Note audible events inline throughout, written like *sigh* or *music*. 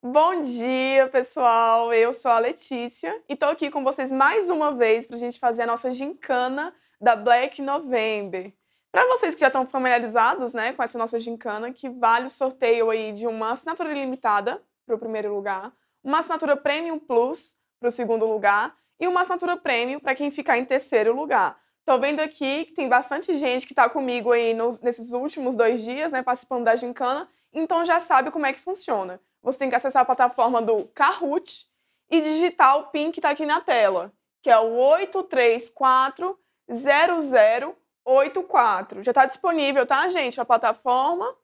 Bom dia, pessoal! Eu sou a Letícia e tô aqui com vocês mais uma vez para a gente fazer a nossa gincana da Black November. Para vocês que já estão familiarizados né, com essa nossa gincana, que vale o sorteio aí de uma assinatura limitada para o primeiro lugar, uma assinatura Premium Plus para o segundo lugar e uma assinatura Premium para quem ficar em terceiro lugar. Estou vendo aqui que tem bastante gente que está comigo aí nos, nesses últimos dois dias, né, participando da gincana, então já sabe como é que funciona. Você tem que acessar a plataforma do Kahoot e digitar o PIN que está aqui na tela, que é o 834 0084. Já está disponível, tá, gente? A plataforma.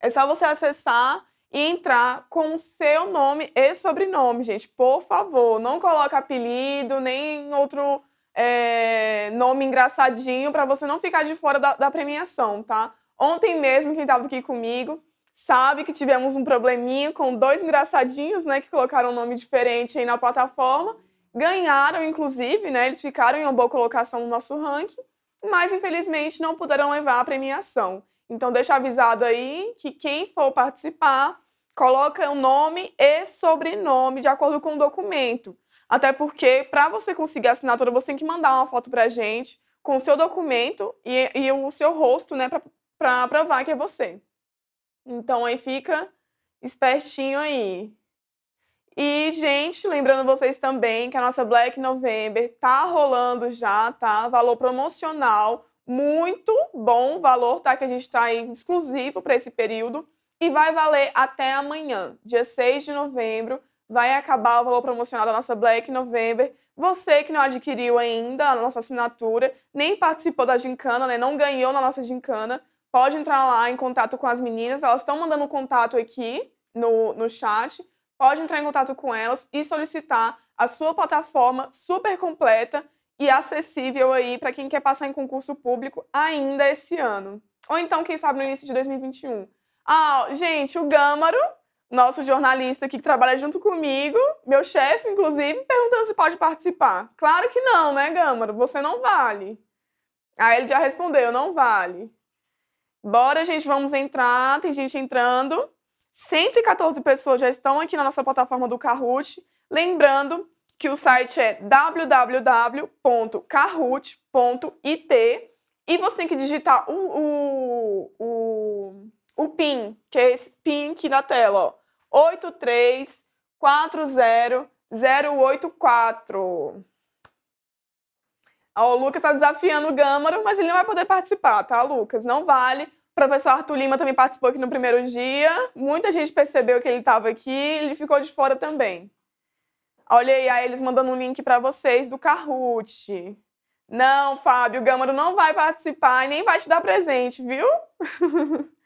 É só você acessar e entrar com o seu nome e sobrenome, gente. Por favor, não coloque apelido, nem outro é, nome engraçadinho para você não ficar de fora da, da premiação, tá? Ontem mesmo, quem estava aqui comigo sabe que tivemos um probleminha com dois engraçadinhos, né, que colocaram um nome diferente aí na plataforma. Ganharam, inclusive, né, eles ficaram em uma boa colocação no nosso ranking, mas infelizmente não puderam levar a premiação. Então deixa avisado aí que quem for participar, coloca o nome e sobrenome de acordo com o documento. Até porque, para você conseguir a assinatura, você tem que mandar uma foto para a gente com o seu documento e, e o seu rosto, né, para provar que é você. Então aí fica espertinho aí. E, gente, lembrando vocês também que a nossa Black November tá rolando já, tá? Valor promocional, muito bom valor, tá? Que a gente tá aí exclusivo para esse período. E vai valer até amanhã, dia 6 de novembro. Vai acabar o valor promocional da nossa Black November. Você que não adquiriu ainda a nossa assinatura, nem participou da gincana, né? Não ganhou na nossa gincana, pode entrar lá em contato com as meninas, elas estão mandando um contato aqui no, no chat, pode entrar em contato com elas e solicitar a sua plataforma super completa e acessível aí para quem quer passar em concurso público ainda esse ano. Ou então, quem sabe, no início de 2021. Ah, gente, o Gâmaro, nosso jornalista aqui que trabalha junto comigo, meu chefe, inclusive, perguntando se pode participar. Claro que não, né, Gâmaro? Você não vale. Aí ele já respondeu, não vale. Bora, gente, vamos entrar. Tem gente entrando. 114 pessoas já estão aqui na nossa plataforma do Kahoot. Lembrando que o site é www.kahoot.it e você tem que digitar o, o, o, o PIN, que é esse PIN aqui na tela, ó. 8340084. Ó, o Lucas tá desafiando o Gâmaro, mas ele não vai poder participar, tá, Lucas? Não vale. O professor Arthur Lima também participou aqui no primeiro dia. Muita gente percebeu que ele estava aqui, ele ficou de fora também. Olha aí, eles mandando um link para vocês do Kahoot. Não, Fábio, o Gâmaro não vai participar e nem vai te dar presente, viu? *laughs*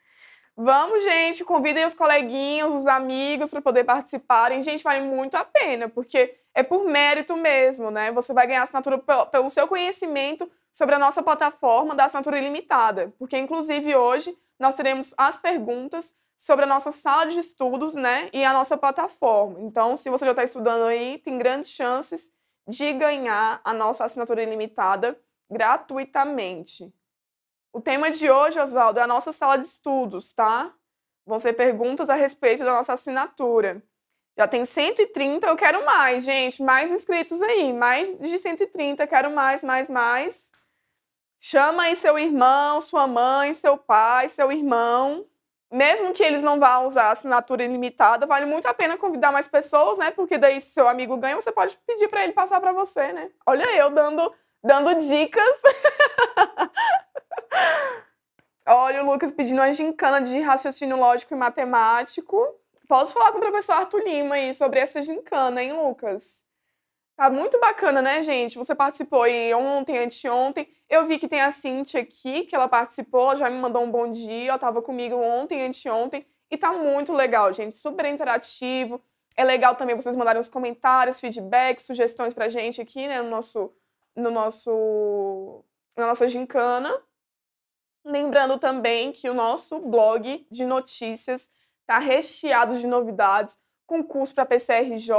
Vamos, gente, convidem os coleguinhas, os amigos para poder participarem. Gente, vale muito a pena, porque é por mérito mesmo, né? Você vai ganhar assinatura pelo, pelo seu conhecimento sobre a nossa plataforma da assinatura ilimitada, porque inclusive hoje nós teremos as perguntas sobre a nossa sala de estudos, né, e a nossa plataforma. Então, se você já está estudando aí, tem grandes chances de ganhar a nossa assinatura ilimitada gratuitamente. O tema de hoje, Oswaldo, é a nossa sala de estudos, tá? Vão ser perguntas a respeito da nossa assinatura. Já tem 130, eu quero mais, gente. Mais inscritos aí. Mais de 130, quero mais, mais, mais. Chama aí seu irmão, sua mãe, seu pai, seu irmão. Mesmo que eles não vá usar assinatura ilimitada, vale muito a pena convidar mais pessoas, né? Porque daí, se seu amigo ganha, você pode pedir para ele passar para você, né? Olha eu dando, dando dicas. *laughs* Olha o Lucas pedindo uma gincana de raciocínio lógico e matemático posso falar com o professor Arthur Lima aí sobre essa gincana, hein, Lucas? Tá muito bacana, né, gente? Você participou aí ontem, anteontem. Eu vi que tem a Cintia aqui, que ela participou, ela já me mandou um bom dia, ela estava comigo ontem, anteontem. E tá muito legal, gente. Super interativo. É legal também vocês mandarem os comentários, feedbacks, sugestões pra gente aqui, né, no nosso, no nosso, na nossa gincana. Lembrando também que o nosso blog de notícias está recheado de novidades, concurso para PCRJ,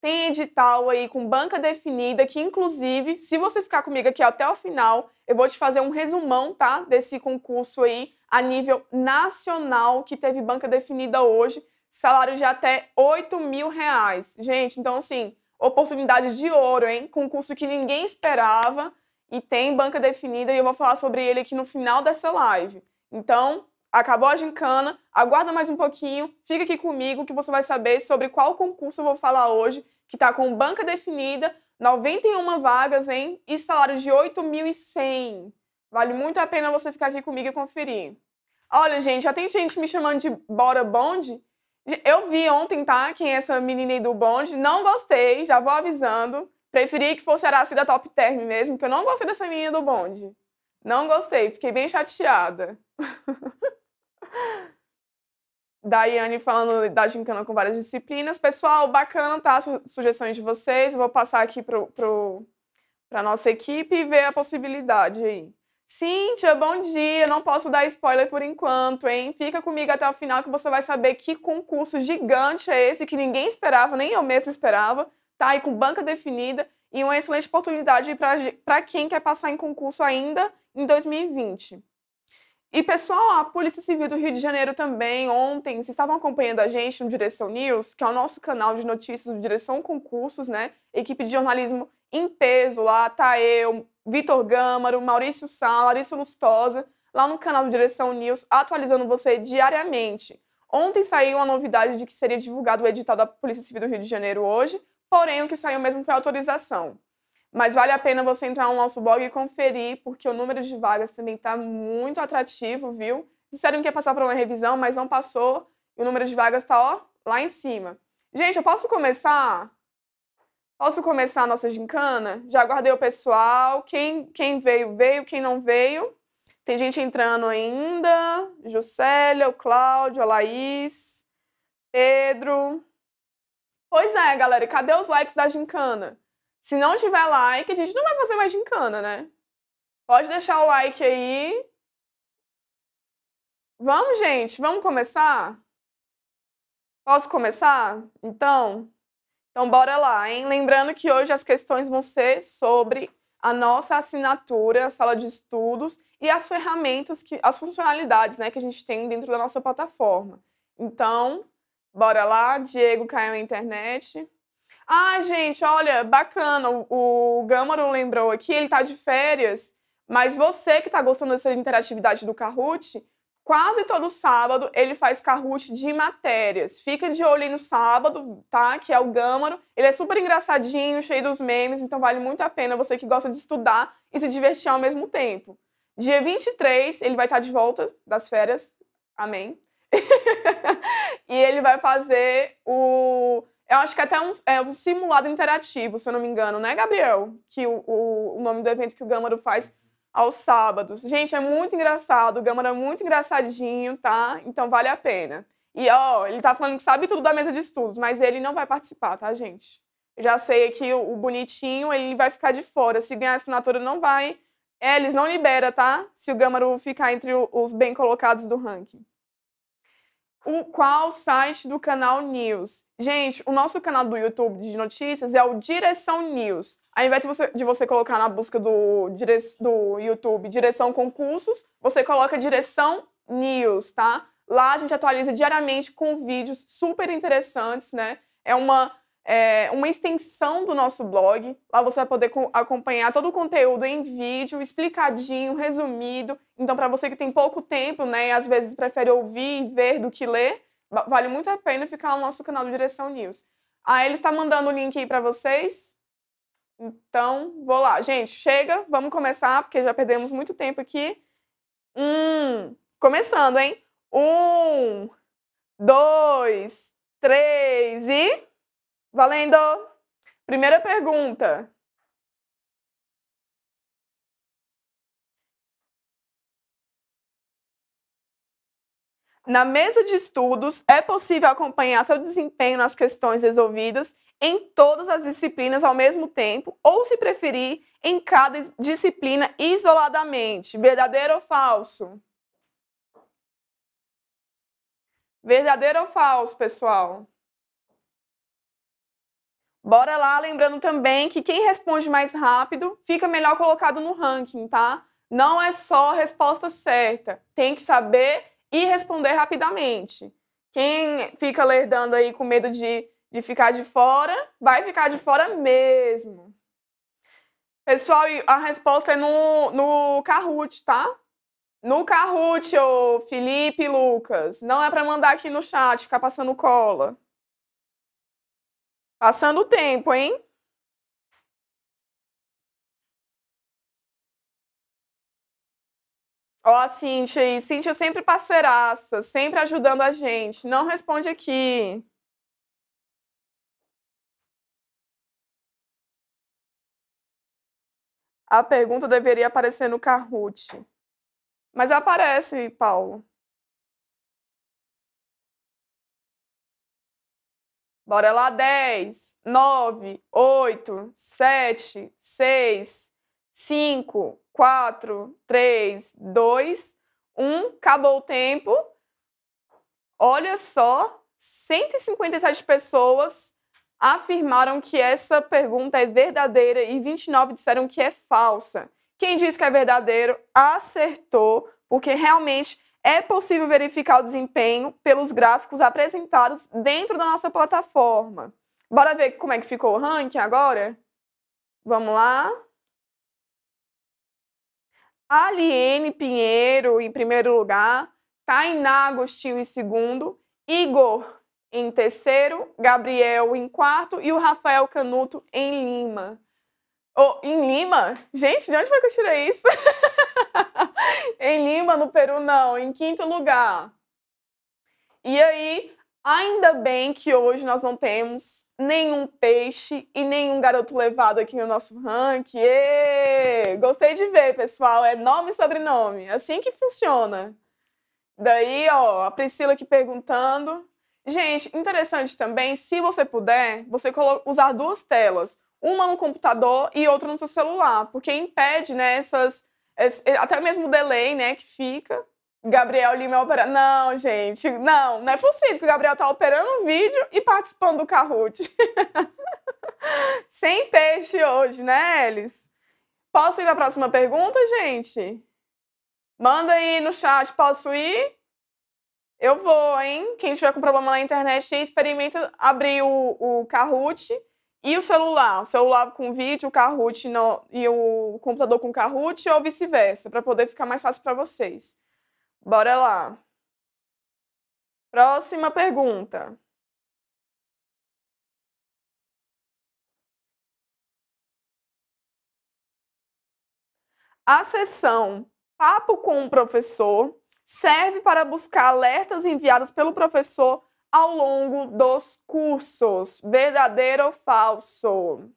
tem edital aí com banca definida, que inclusive, se você ficar comigo aqui até o final, eu vou te fazer um resumão, tá, desse concurso aí a nível nacional que teve banca definida hoje, salário de até 8 mil reais. Gente, então assim, oportunidade de ouro, hein? Concurso que ninguém esperava e tem banca definida e eu vou falar sobre ele aqui no final dessa live. Então, acabou a gincana, aguarda mais um pouquinho, fica aqui comigo que você vai saber sobre qual concurso eu vou falar hoje, que está com banca definida, 91 vagas, hein? E salário de 8.100. Vale muito a pena você ficar aqui comigo e conferir. Olha, gente, já tem gente me chamando de Bora Bond. Eu vi ontem, tá? Quem é essa menina aí do bonde. Não gostei, já vou avisando. Preferi que fosse a da Top Term mesmo, porque eu não gostei dessa menina do bonde. Não gostei, fiquei bem chateada. *laughs* Daiane falando da gincana com várias disciplinas. Pessoal, bacana, tá? Su sugestões de vocês. Eu vou passar aqui para pro, pro, nossa equipe e ver a possibilidade aí. Cíntia, bom dia. Não posso dar spoiler por enquanto, hein? Fica comigo até o final que você vai saber que concurso gigante é esse que ninguém esperava, nem eu mesmo esperava, tá? E com banca definida e uma excelente oportunidade para quem quer passar em concurso ainda em 2020. E pessoal, a Polícia Civil do Rio de Janeiro também, ontem, vocês estavam acompanhando a gente no Direção News, que é o nosso canal de notícias do Direção Concursos, né? Equipe de jornalismo em peso lá, tá eu, Vitor Gâmaro, Maurício Sá, Larissa Lustosa, lá no canal do Direção News, atualizando você diariamente. Ontem saiu uma novidade de que seria divulgado o edital da Polícia Civil do Rio de Janeiro hoje, porém o que saiu mesmo foi a autorização. Mas vale a pena você entrar no nosso blog e conferir, porque o número de vagas também está muito atrativo, viu? Disseram que ia passar para uma revisão, mas não passou. E o número de vagas está lá em cima. Gente, eu posso começar? Posso começar a nossa gincana? Já aguardei o pessoal. Quem, quem veio, veio. Quem não veio. Tem gente entrando ainda. Juscelia, o Cláudio, a Laís, Pedro. Pois é, galera. Cadê os likes da gincana? Se não tiver like, a gente não vai fazer mais gincana, né? Pode deixar o like aí. Vamos, gente, vamos começar? Posso começar? Então, então bora lá, hein? Lembrando que hoje as questões vão ser sobre a nossa assinatura, a sala de estudos e as ferramentas, que, as funcionalidades né, que a gente tem dentro da nossa plataforma. Então, bora lá, Diego caiu na internet. Ah, gente, olha, bacana, o, Gâmaro lembrou aqui, ele está de férias, mas você que está gostando dessa interatividade do Kahoot, quase todo sábado ele faz Kahoot de matérias. Fica de olho aí no sábado, tá? Que é o Gâmaro. Ele é super engraçadinho, cheio dos memes, então vale muito a pena você que gosta de estudar e se divertir ao mesmo tempo. Dia 23, ele vai estar tá de volta das férias. Amém. *laughs* e ele vai fazer o eu acho que é até um, é um simulado interativo, se eu não me engano, né, Gabriel? Que o, o, o nome do evento que o Gâmaro faz aos sábados. Gente, é muito engraçado. O Gâmara é muito engraçadinho, tá? Então vale a pena. E, ó, ele tá falando que sabe tudo da mesa de estudos, mas ele não vai participar, tá, gente? Eu já sei que o, o bonitinho, ele vai ficar de fora. Se ganhar a assinatura, não vai. É, eles não libera, tá? Se o Gâmaro ficar entre o, os bem colocados do ranking o qual site do canal News. Gente, o nosso canal do YouTube de notícias é o Direção News. Ao invés de você, de você colocar na busca do, do YouTube Direção Concursos, você coloca Direção News, tá? Lá a gente atualiza diariamente com vídeos super interessantes, né? É uma é, uma extensão do nosso blog. Lá você vai poder acompanhar todo o conteúdo em vídeo, explicadinho, resumido. Então, para você que tem pouco tempo, né, e às vezes prefere ouvir e ver do que ler, vale muito a pena ficar no nosso canal do Direção News. Aí ah, ele está mandando o link aí para vocês. Então, vou lá. Gente, chega, vamos começar, porque já perdemos muito tempo aqui. Hum, começando, hein? Um, dois, três e. Valendo! Primeira pergunta. Na mesa de estudos, é possível acompanhar seu desempenho nas questões resolvidas em todas as disciplinas ao mesmo tempo, ou, se preferir, em cada disciplina isoladamente. Verdadeiro ou falso? Verdadeiro ou falso, pessoal? Bora lá, lembrando também que quem responde mais rápido fica melhor colocado no ranking, tá? Não é só a resposta certa, tem que saber e responder rapidamente. Quem fica lerdando aí com medo de, de ficar de fora, vai ficar de fora mesmo. Pessoal, a resposta é no, no Kahoot, tá? No Kahoot, ô Felipe Lucas. Não é para mandar aqui no chat, ficar passando cola. Passando o tempo, hein? Ó, oh, Cintia aí. Cintia sempre parceiraça, sempre ajudando a gente. Não responde aqui. A pergunta deveria aparecer no Kahoot. Mas aparece, Paulo. Bora lá, 10, 9, 8, 7, 6, 5, 4, 3, 2, 1. Acabou o tempo. Olha só, 157 pessoas afirmaram que essa pergunta é verdadeira e 29 disseram que é falsa. Quem disse que é verdadeiro acertou, porque realmente é possível verificar o desempenho pelos gráficos apresentados dentro da nossa plataforma. Bora ver como é que ficou o ranking agora? Vamos lá. Aliene Pinheiro em primeiro lugar, Tainá Agostinho em segundo, Igor em terceiro, Gabriel em quarto e o Rafael Canuto em Lima. Oh, em Lima? Gente, de onde foi que eu tirei isso? *laughs* Em Lima, no Peru, não. Em quinto lugar. E aí, ainda bem que hoje nós não temos nenhum peixe e nenhum garoto levado aqui no nosso ranking. Gostei de ver, pessoal. É nome e sobrenome. É assim que funciona. Daí, ó, a Priscila aqui perguntando. Gente, interessante também, se você puder, você usar duas telas. Uma no computador e outra no seu celular, porque impede né, essas até mesmo o delay, né, que fica. Gabriel Lima é operando. Não, gente, não, não é possível que o Gabriel tá operando um vídeo e participando do Kahoot. *laughs* Sem peixe hoje, né, Elis? Posso ir para a próxima pergunta, gente? Manda aí no chat, posso ir? Eu vou, hein? Quem tiver com problema na internet, experimenta abrir o, o Kahoot e o celular? O celular com vídeo, o Kahoot no, e o computador com Kahoot ou vice-versa, para poder ficar mais fácil para vocês. Bora lá. Próxima pergunta. A sessão Papo com o Professor serve para buscar alertas enviados pelo professor ao longo dos cursos. Verdadeiro ou falso?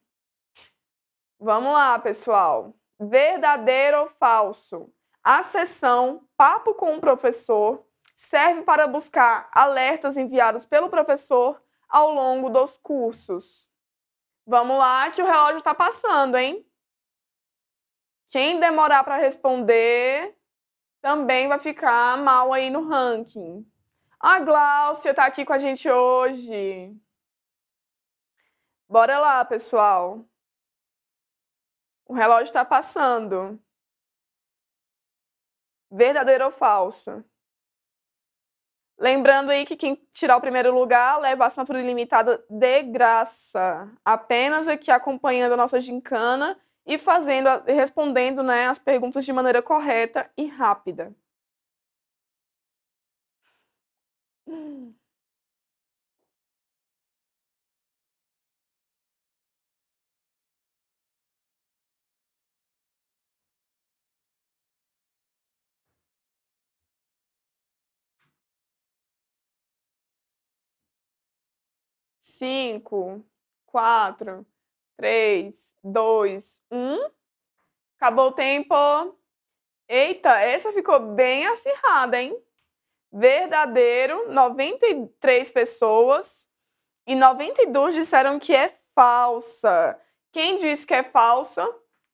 Vamos lá, pessoal. Verdadeiro ou falso? A sessão Papo com o Professor serve para buscar alertas enviados pelo professor ao longo dos cursos. Vamos lá, que o relógio está passando, hein? Quem demorar para responder também vai ficar mal aí no ranking. A Glaucia está aqui com a gente hoje. Bora lá, pessoal. O relógio está passando. Verdadeiro ou falso? Lembrando aí que quem tirar o primeiro lugar leva a assinatura ilimitada de graça. Apenas aqui acompanhando a nossa gincana e fazendo, respondendo né, as perguntas de maneira correta e rápida. Cinco, quatro, três, dois, um. Acabou o tempo. Eita, essa ficou bem acirrada, hein? verdadeiro, 93 pessoas e 92 disseram que é falsa. Quem disse que é falsa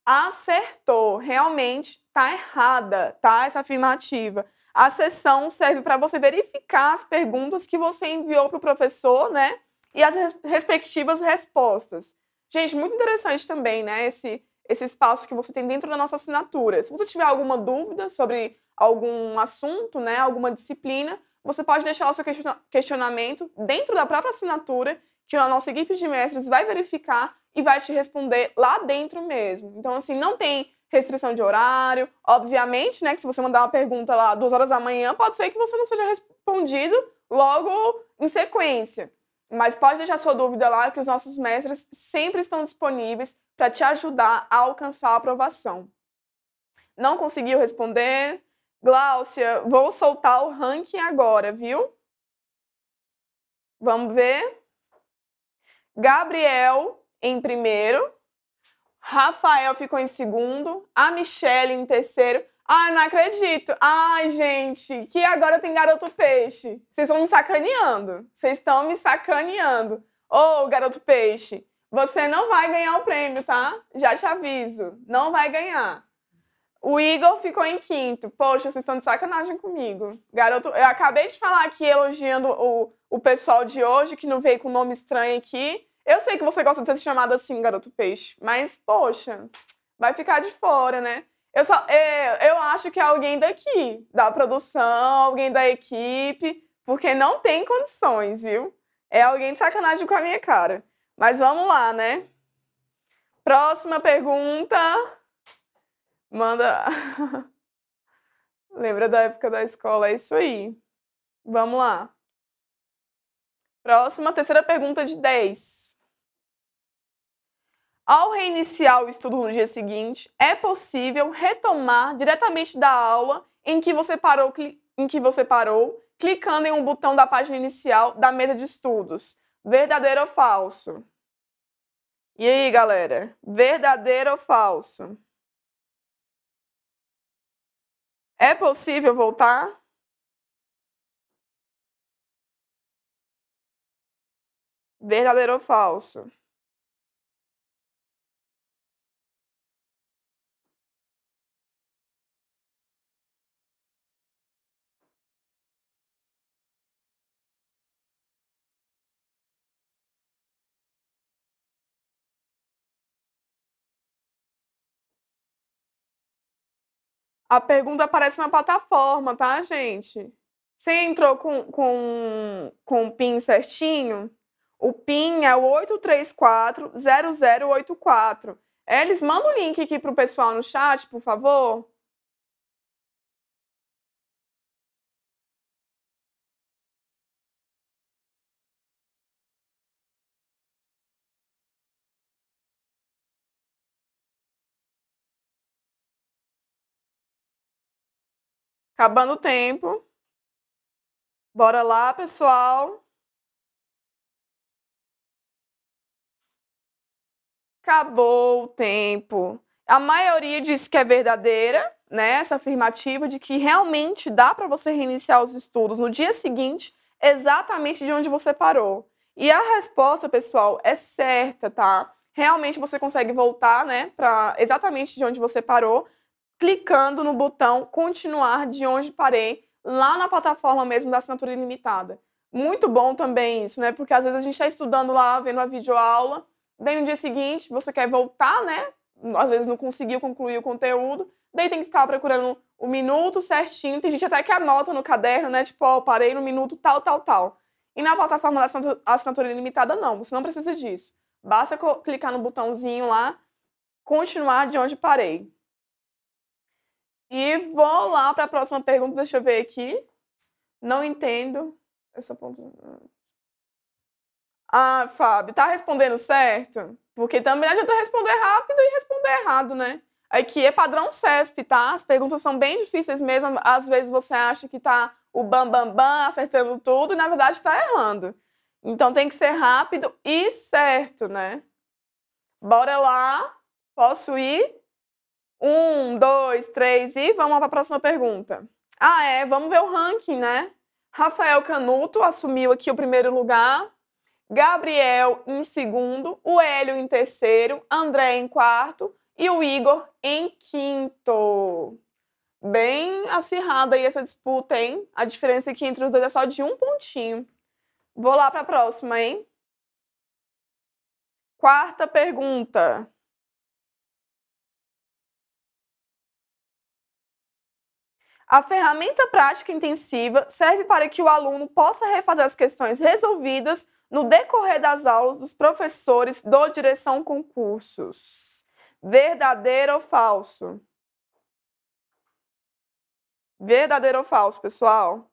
acertou. Realmente está errada, tá? Essa afirmativa. A sessão serve para você verificar as perguntas que você enviou para o professor, né? E as respectivas respostas. Gente, muito interessante também, né? Esse esse espaço que você tem dentro da nossa assinatura. Se você tiver alguma dúvida sobre algum assunto, né, alguma disciplina, você pode deixar o seu questionamento dentro da própria assinatura, que a nossa equipe de mestres vai verificar e vai te responder lá dentro mesmo. Então, assim, não tem restrição de horário. Obviamente, né, que se você mandar uma pergunta lá duas horas da manhã, pode ser que você não seja respondido logo em sequência. Mas pode deixar sua dúvida lá, que os nossos mestres sempre estão disponíveis para te ajudar a alcançar a aprovação. Não conseguiu responder? Gláucia, vou soltar o ranking agora, viu? Vamos ver. Gabriel em primeiro. Rafael ficou em segundo. A Michelle em terceiro. Ai, não acredito. Ai, gente, que agora tem garoto peixe. Vocês estão me sacaneando. Vocês estão me sacaneando. Ô, oh, garoto peixe, você não vai ganhar o prêmio, tá? Já te aviso. Não vai ganhar. O Eagle ficou em quinto. Poxa, vocês estão de sacanagem comigo. Garoto, eu acabei de falar aqui elogiando o, o pessoal de hoje, que não veio com nome estranho aqui. Eu sei que você gosta de ser chamado assim, garoto peixe, mas, poxa, vai ficar de fora, né? Eu, só, eu, é, eu acho que é alguém daqui, da produção, alguém da equipe, porque não tem condições, viu? É alguém de sacanagem com a minha cara. Mas vamos lá, né? Próxima pergunta. Manda. *laughs* Lembra da época da escola? É isso aí. Vamos lá. Próxima, terceira pergunta de 10. Ao reiniciar o estudo no dia seguinte, é possível retomar diretamente da aula em que você parou, em que você parou clicando em um botão da página inicial da mesa de estudos. Verdadeiro ou falso? E aí, galera? Verdadeiro ou falso? É possível voltar? Verdadeiro ou falso? A pergunta aparece na plataforma, tá, gente? Você entrou com, com, com o PIN certinho? O PIN é o 834-0084. É, eles, manda o link aqui para o pessoal no chat, por favor. Acabando o tempo. Bora lá, pessoal. Acabou o tempo. A maioria diz que é verdadeira, né? Essa afirmativa de que realmente dá para você reiniciar os estudos no dia seguinte, exatamente de onde você parou. E a resposta, pessoal, é certa, tá? Realmente você consegue voltar, né, para exatamente de onde você parou, clicando no botão continuar de onde parei, lá na plataforma mesmo da assinatura ilimitada. Muito bom também isso, né? Porque às vezes a gente está estudando lá, vendo a videoaula, daí no dia seguinte você quer voltar, né? Às vezes não conseguiu concluir o conteúdo, daí tem que ficar procurando o minuto certinho. Tem gente até que anota no caderno, né? Tipo, ó, oh, parei no minuto tal, tal, tal. E na plataforma da assinatura ilimitada, não, você não precisa disso. Basta clicar no botãozinho lá, continuar de onde parei. E vou lá para a próxima pergunta, deixa eu ver aqui. Não entendo. Essa ponta. Ah, Fábio, tá respondendo certo? Porque também adianta responder rápido e responder errado, né? Aqui é padrão CESP, tá? As perguntas são bem difíceis mesmo. Às vezes você acha que tá o bam bam bam acertando tudo e na verdade tá errando. Então tem que ser rápido e certo, né? Bora lá. Posso ir? Um, dois, três e vamos para a próxima pergunta. Ah, é, vamos ver o ranking, né? Rafael Canuto assumiu aqui o primeiro lugar, Gabriel em segundo, o Hélio em terceiro, André em quarto e o Igor em quinto. Bem acirrada aí essa disputa, hein? A diferença aqui entre os dois é só de um pontinho. Vou lá para a próxima, hein? Quarta pergunta. A ferramenta prática intensiva serve para que o aluno possa refazer as questões resolvidas no decorrer das aulas dos professores do Direção Concursos. Verdadeiro ou falso? Verdadeiro ou falso, pessoal?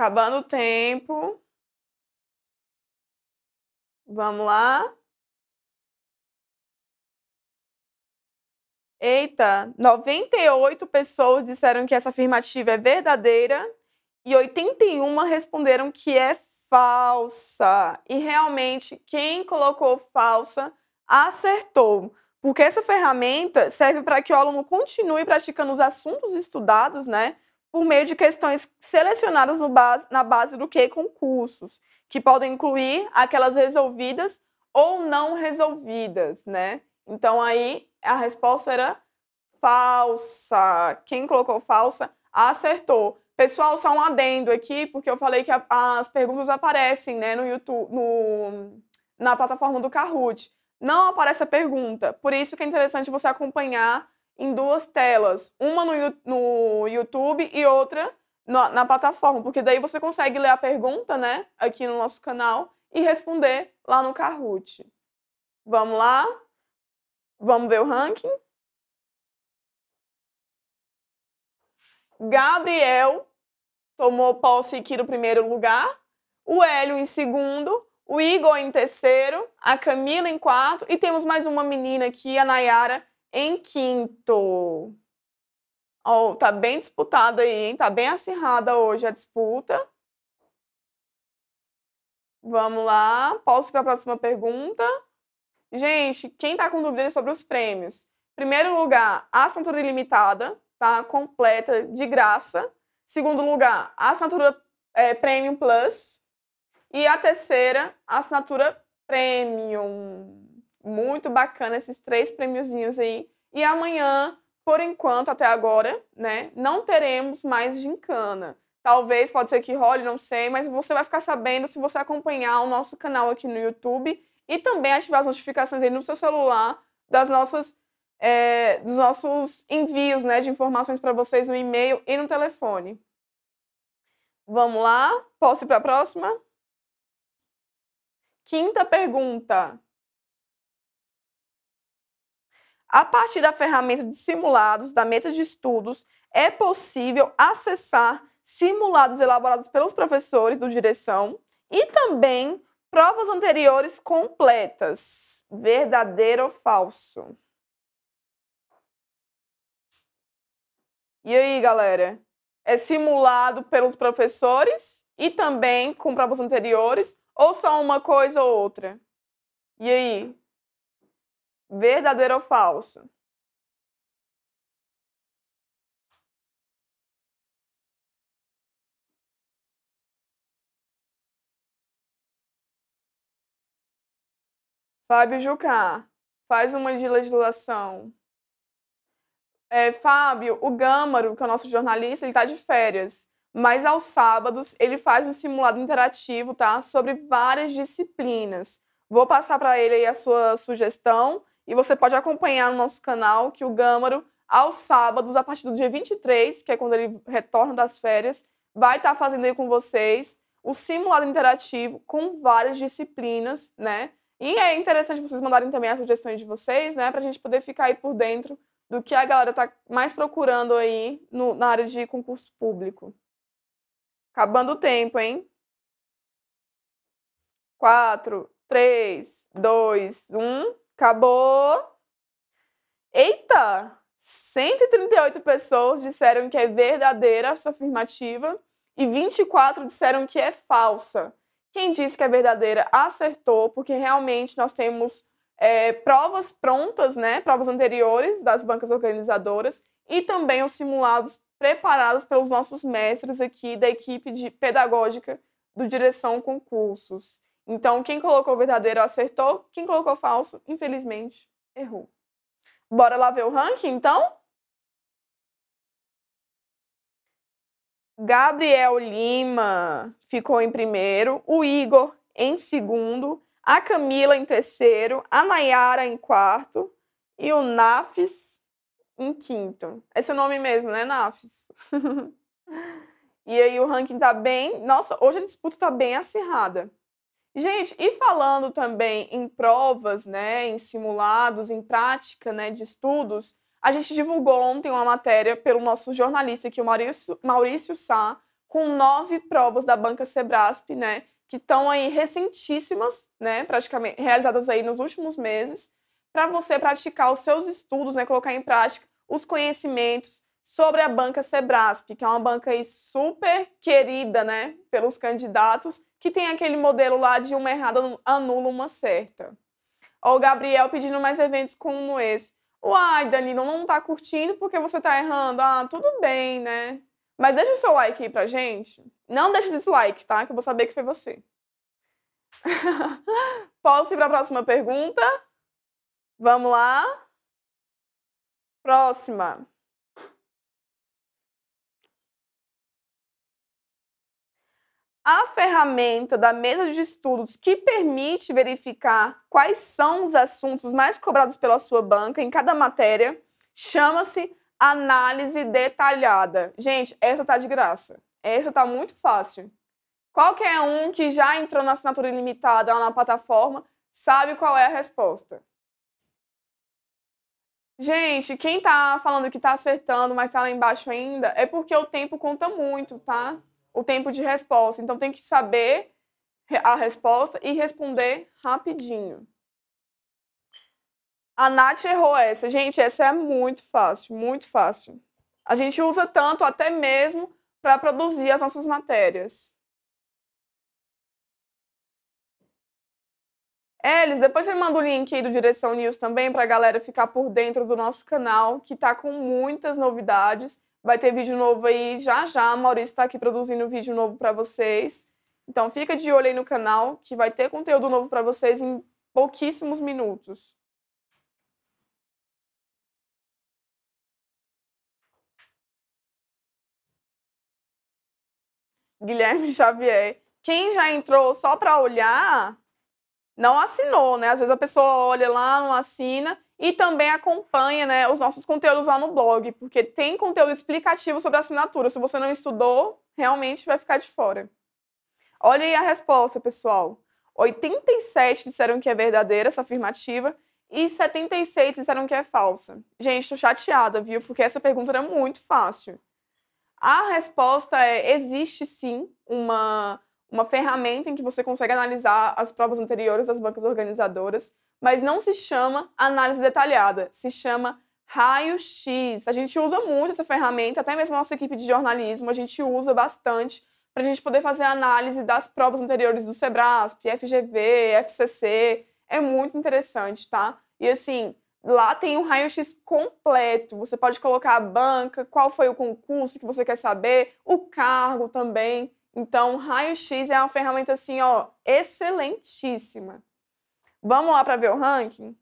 Acabando o tempo. Vamos lá. Eita, 98 pessoas disseram que essa afirmativa é verdadeira e 81 responderam que é falsa. E realmente, quem colocou falsa acertou. Porque essa ferramenta serve para que o aluno continue praticando os assuntos estudados, né? por meio de questões selecionadas base, na base do que concursos, que podem incluir aquelas resolvidas ou não resolvidas, né? Então aí a resposta era falsa. Quem colocou falsa acertou. Pessoal, só um adendo aqui, porque eu falei que a, as perguntas aparecem, né, no YouTube, no, na plataforma do Kahoot. Não aparece a pergunta, por isso que é interessante você acompanhar em duas telas, uma no, no YouTube e outra na, na, plataforma, porque daí você consegue ler a pergunta, né, aqui no nosso canal e responder lá no Kahoot. Vamos lá? Vamos ver o ranking? Gabriel tomou posse aqui do primeiro lugar, o Hélio em segundo, o Igor em terceiro, a Camila em quarto e temos mais uma menina aqui, a Nayara, em quinto, oh, tá bem disputada aí, hein? Tá bem acirrada hoje a disputa. Vamos lá, posso para a próxima pergunta? Gente, quem está com dúvidas sobre os prêmios? Primeiro lugar, assinatura ilimitada, tá? Completa, de graça. Segundo lugar, assinatura é, Premium Plus. E a terceira, assinatura Premium. Muito bacana esses três prêmiozinhos aí. E amanhã, por enquanto, até agora, né, não teremos mais gincana. Talvez, pode ser que role, não sei, mas você vai ficar sabendo se você acompanhar o nosso canal aqui no YouTube e também ativar as notificações aí no seu celular das nossas, é, dos nossos envios né, de informações para vocês no e-mail e no telefone. Vamos lá? Posso ir para a próxima? Quinta pergunta. A partir da ferramenta de simulados da mesa de estudos, é possível acessar simulados elaborados pelos professores do direção e também provas anteriores completas. Verdadeiro ou falso? E aí, galera? É simulado pelos professores e também com provas anteriores ou só uma coisa ou outra? E aí, Verdadeiro ou falso? Fábio Jucá, faz uma de legislação. É, Fábio, o Gâmaro, que é o nosso jornalista, ele está de férias. Mas aos sábados ele faz um simulado interativo, tá? Sobre várias disciplinas. Vou passar para ele aí a sua sugestão e você pode acompanhar no nosso canal que o Gâmaro, aos sábados, a partir do dia 23, que é quando ele retorna das férias, vai estar tá fazendo aí com vocês o simulado interativo com várias disciplinas, né? E é interessante vocês mandarem também as sugestões de vocês, né? Pra gente poder ficar aí por dentro do que a galera tá mais procurando aí no, na área de concurso público. Acabando o tempo, hein? Quatro, três, dois, um. Acabou. Eita! 138 pessoas disseram que é verdadeira a afirmativa e 24 disseram que é falsa. Quem disse que é verdadeira acertou, porque realmente nós temos é, provas prontas, né, provas anteriores das bancas organizadoras e também os simulados preparados pelos nossos mestres aqui da equipe de pedagógica do Direção Concursos. Então, quem colocou verdadeiro acertou, quem colocou falso, infelizmente, errou. Bora lá ver o ranking, então? Gabriel Lima ficou em primeiro, o Igor em segundo, a Camila em terceiro, a Nayara em quarto e o Nafis em quinto. Esse é o nome mesmo, né, Nafis? *laughs* e aí o ranking tá bem. Nossa, hoje a disputa tá bem acirrada. Gente, e falando também em provas, né, em simulados, em prática, né, de estudos, a gente divulgou ontem uma matéria pelo nosso jornalista aqui, é o Maurício, Maurício Sá, com nove provas da banca Sebrasp, né, que estão aí recentíssimas, né, praticamente realizadas aí nos últimos meses, para você praticar os seus estudos, né, colocar em prática os conhecimentos sobre a banca Sebrasp, que é uma banca aí super querida, né, pelos candidatos, que tem aquele modelo lá de uma errada anula uma certa. o Gabriel pedindo mais eventos como esse. Uai, Danilo, não tá curtindo porque você tá errando. Ah, tudo bem, né? Mas deixa o seu like aí pra gente. Não deixa dislike, tá? Que eu vou saber que foi você. *laughs* Posso ir para a próxima pergunta? Vamos lá. Próxima. a ferramenta da mesa de estudos que permite verificar quais são os assuntos mais cobrados pela sua banca em cada matéria chama-se análise detalhada. Gente, essa tá de graça. Essa tá muito fácil. Qualquer um que já entrou na assinatura ilimitada lá na plataforma sabe qual é a resposta. Gente, quem tá falando que tá acertando, mas tá lá embaixo ainda, é porque o tempo conta muito, tá? o tempo de resposta. Então tem que saber a resposta e responder rapidinho. A Nath errou essa. Gente, essa é muito fácil, muito fácil. A gente usa tanto até mesmo para produzir as nossas matérias. Elis, depois você manda o link aí do Direção News também para a galera ficar por dentro do nosso canal, que está com muitas novidades Vai ter vídeo novo aí já já. A Maurício está aqui produzindo vídeo novo para vocês. Então fica de olho aí no canal que vai ter conteúdo novo para vocês em pouquíssimos minutos. Guilherme *laughs* Xavier. Quem já entrou só para olhar, não assinou, né? Às vezes a pessoa olha lá, não assina e também acompanha né, os nossos conteúdos lá no blog, porque tem conteúdo explicativo sobre a assinatura. Se você não estudou, realmente vai ficar de fora. Olha aí a resposta, pessoal. 87 disseram que é verdadeira essa afirmativa e 76 disseram que é falsa. Gente, estou chateada, viu? Porque essa pergunta era muito fácil. A resposta é: existe sim uma, uma ferramenta em que você consegue analisar as provas anteriores das bancas organizadoras mas não se chama análise detalhada, se chama raio-x. A gente usa muito essa ferramenta, até mesmo nossa equipe de jornalismo, a gente usa bastante para a gente poder fazer a análise das provas anteriores do Sebrasp, FGV, FCC. É muito interessante, tá? E assim, lá tem um raio-x completo. Você pode colocar a banca, qual foi o concurso que você quer saber, o cargo também. Então, raio-x é uma ferramenta assim, ó, excelentíssima. Vamos lá para ver o ranking?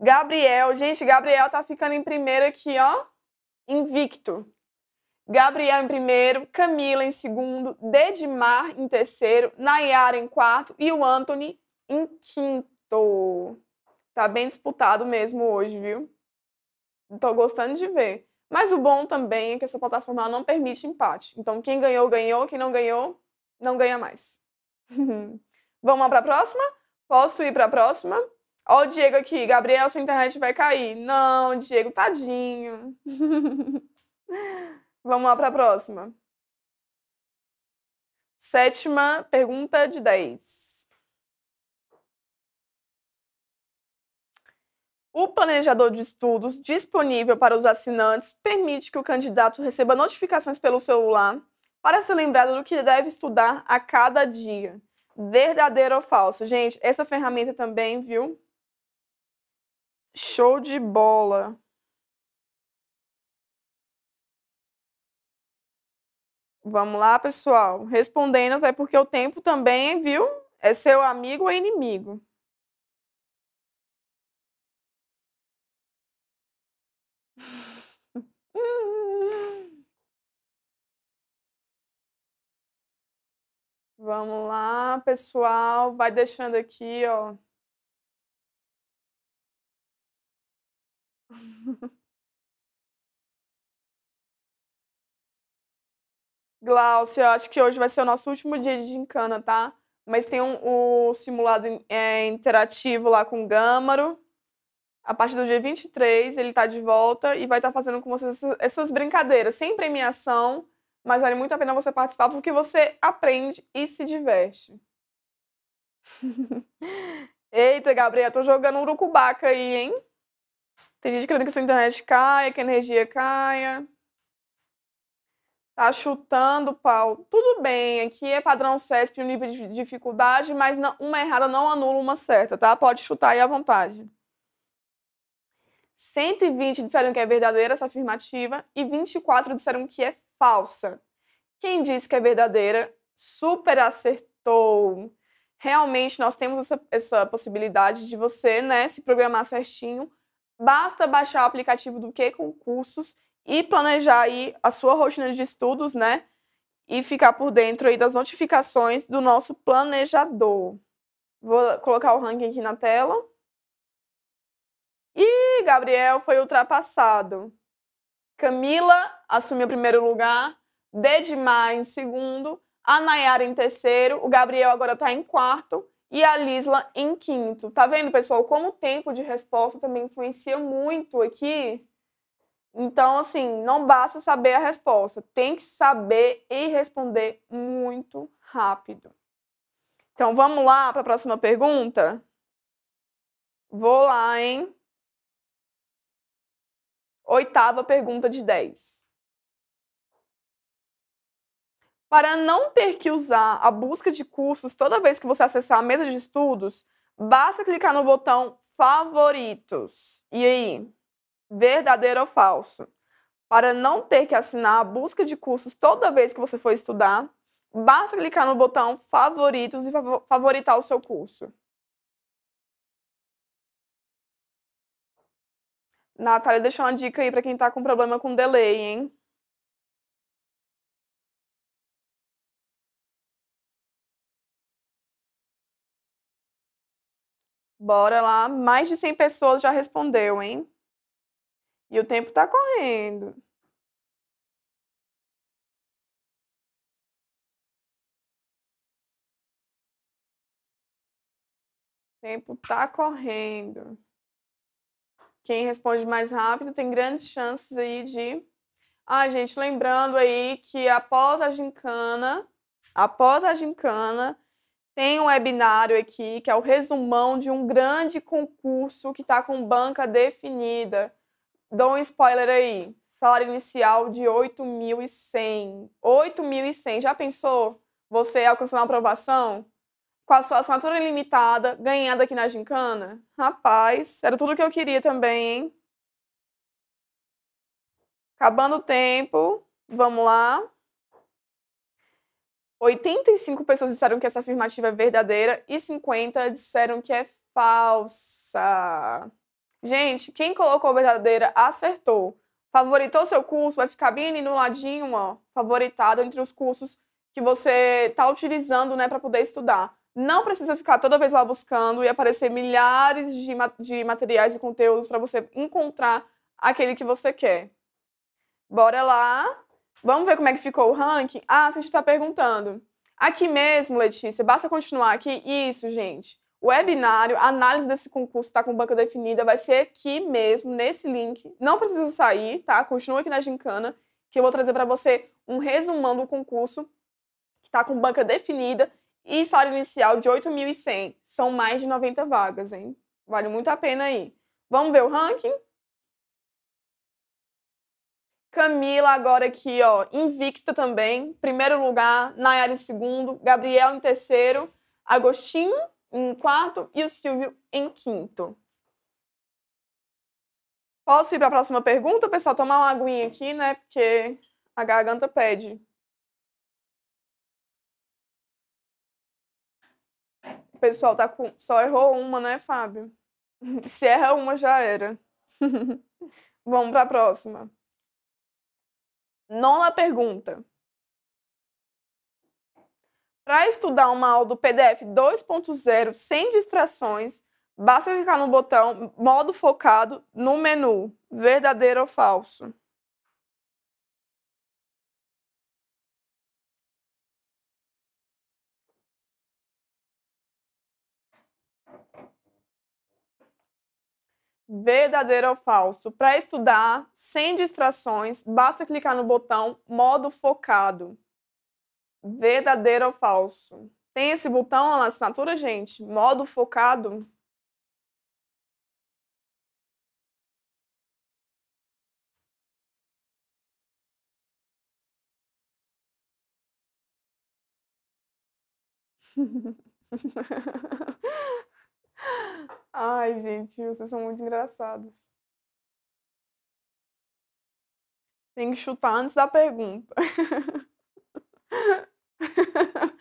Gabriel, gente, Gabriel tá ficando em primeiro aqui, ó. Invicto. Gabriel em primeiro, Camila em segundo, Dedimar em terceiro, Nayara em quarto e o Anthony em quinto. Tá bem disputado mesmo hoje, viu? Tô gostando de ver. Mas o bom também é que essa plataforma não permite empate. Então, quem ganhou, ganhou. Quem não ganhou, não ganha mais. *laughs* Vamos lá para a próxima? Posso ir para a próxima? Ó o Diego aqui. Gabriel, sua internet vai cair. Não, Diego, tadinho. *laughs* Vamos lá para a próxima. Sétima pergunta de 10. O planejador de estudos disponível para os assinantes permite que o candidato receba notificações pelo celular para ser lembrado do que deve estudar a cada dia verdadeiro ou falso. Gente, essa ferramenta também, viu? Show de bola. Vamos lá, pessoal. Respondendo, até porque o tempo também, viu? É seu amigo ou inimigo. hum. *laughs* Vamos lá, pessoal. Vai deixando aqui, ó. *laughs* Glaucia, eu acho que hoje vai ser o nosso último dia de gincana, tá? Mas tem um, o simulado é, interativo lá com o Gâmaro. A partir do dia 23, ele tá de volta e vai estar tá fazendo com vocês essas, essas brincadeiras, sem premiação, mas vale muito a pena você participar porque você aprende e se diverte. *laughs* Eita, Gabriel, tô jogando urucubaca aí, hein? Tem gente querendo que sua internet caia, que a energia caia. Tá chutando, Paulo. Tudo bem, aqui é padrão CESP um nível de dificuldade, mas uma errada não anula uma certa, tá? Pode chutar aí à vontade. 120 disseram que é verdadeira essa afirmativa e 24 disseram que é falsa. Quem disse que é verdadeira super acertou. Realmente nós temos essa, essa possibilidade de você né, se programar certinho. Basta baixar o aplicativo do que concursos e planejar aí a sua rotina de estudos, né? E ficar por dentro aí das notificações do nosso planejador. Vou colocar o ranking aqui na tela. E Gabriel foi ultrapassado. Camila assumiu o primeiro lugar, Dedimar em segundo, a Nayara em terceiro, o Gabriel agora está em quarto e a Lisla em quinto. Tá vendo, pessoal, como o tempo de resposta também influencia muito aqui? Então, assim, não basta saber a resposta, tem que saber e responder muito rápido. Então, vamos lá para a próxima pergunta? Vou lá, hein? Oitava pergunta de 10. Para não ter que usar a busca de cursos toda vez que você acessar a mesa de estudos, basta clicar no botão Favoritos. E aí? Verdadeiro ou falso? Para não ter que assinar a busca de cursos toda vez que você for estudar, basta clicar no botão Favoritos e favoritar o seu curso. Natália deixou uma dica aí para quem tá com problema com delay, hein? Bora lá. Mais de 100 pessoas já respondeu, hein? E o tempo tá correndo. O tempo tá correndo. Quem responde mais rápido tem grandes chances aí de. Ah, gente, lembrando aí que após a gincana, após a gincana, tem um webinário aqui que é o resumão de um grande concurso que está com banca definida. Dou um spoiler aí. Salário inicial de 8.100. 8.100. Já pensou você alcançou uma aprovação? com a sua assinatura limitada, ganhando aqui na Gincana? Rapaz, era tudo que eu queria também, hein? Acabando o tempo, vamos lá. 85 pessoas disseram que essa afirmativa é verdadeira e 50 disseram que é falsa. Gente, quem colocou verdadeira acertou. Favoritou seu curso, vai ficar bem ali no ladinho, ó, favoritado entre os cursos que você está utilizando, né, para poder estudar. Não precisa ficar toda vez lá buscando e aparecer milhares de, de materiais e conteúdos para você encontrar aquele que você quer. Bora lá. Vamos ver como é que ficou o ranking? Ah, a gente está perguntando. Aqui mesmo, Letícia, basta continuar aqui. Isso, gente. O webinário, a análise desse concurso está com banca definida, vai ser aqui mesmo, nesse link. Não precisa sair, tá? Continua aqui na Gincana, que eu vou trazer para você um resumão do concurso que está com banca definida e salário inicial de 8.100. São mais de 90 vagas, hein? Vale muito a pena aí. Vamos ver o ranking? Camila agora aqui, ó, invicta também. Primeiro lugar, Nayara em segundo, Gabriel em terceiro, Agostinho em quarto e o Silvio em quinto. Posso ir para a próxima pergunta, pessoal? Tomar uma aguinha aqui, né? Porque a garganta pede. O pessoal tá com. Só errou uma, né, Fábio? *laughs* Se erra uma, já era. *laughs* Vamos para a próxima. Nona pergunta. Para estudar uma aula do PDF 2.0 sem distrações, basta clicar no botão Modo Focado no menu Verdadeiro ou Falso. verdadeiro ou falso. Para estudar, sem distrações, basta clicar no botão modo focado. Verdadeiro ou falso. Tem esse botão na assinatura, gente? Modo focado. *laughs* Ai, gente, vocês são muito engraçados. Tem que chutar antes da pergunta. *laughs*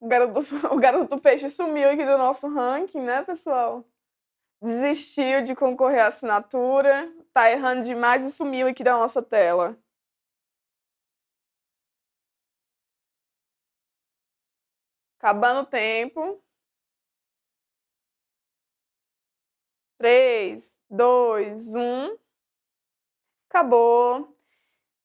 O garoto, *laughs* o garoto peixe sumiu aqui do nosso ranking, né, pessoal? Desistiu de concorrer à assinatura, tá errando demais e sumiu aqui da nossa tela. Acabando o tempo. Três, dois, um. Acabou.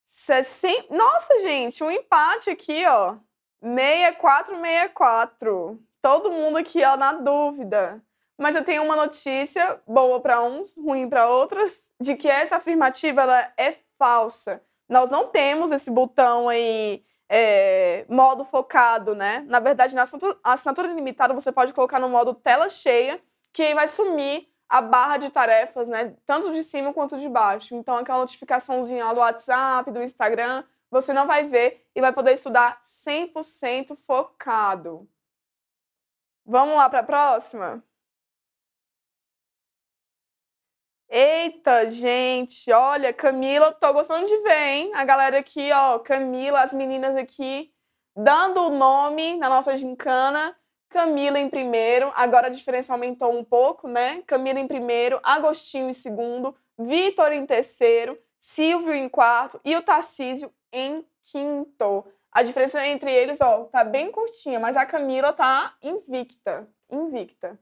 60... Nossa, gente, um empate aqui, ó. 64, 64. Todo mundo aqui, ó, na dúvida. Mas eu tenho uma notícia boa para uns, ruim para outros, de que essa afirmativa ela é falsa. Nós não temos esse botão aí é, modo focado, né? Na verdade, na assinatura limitada, você pode colocar no modo tela cheia, que vai sumir a barra de tarefas, né? Tanto de cima quanto de baixo. Então, aquela notificaçãozinha lá do WhatsApp, do Instagram, você não vai ver e vai poder estudar 100% focado. Vamos lá para a próxima? Eita, gente, olha, Camila, tô gostando de ver, hein? A galera aqui, ó, Camila, as meninas aqui, dando o nome na nossa gincana. Camila em primeiro, agora a diferença aumentou um pouco, né? Camila em primeiro, Agostinho em segundo, Vitor em terceiro, Silvio em quarto e o Tarcísio em quinto. A diferença entre eles, ó, tá bem curtinha, mas a Camila tá invicta. Invicta.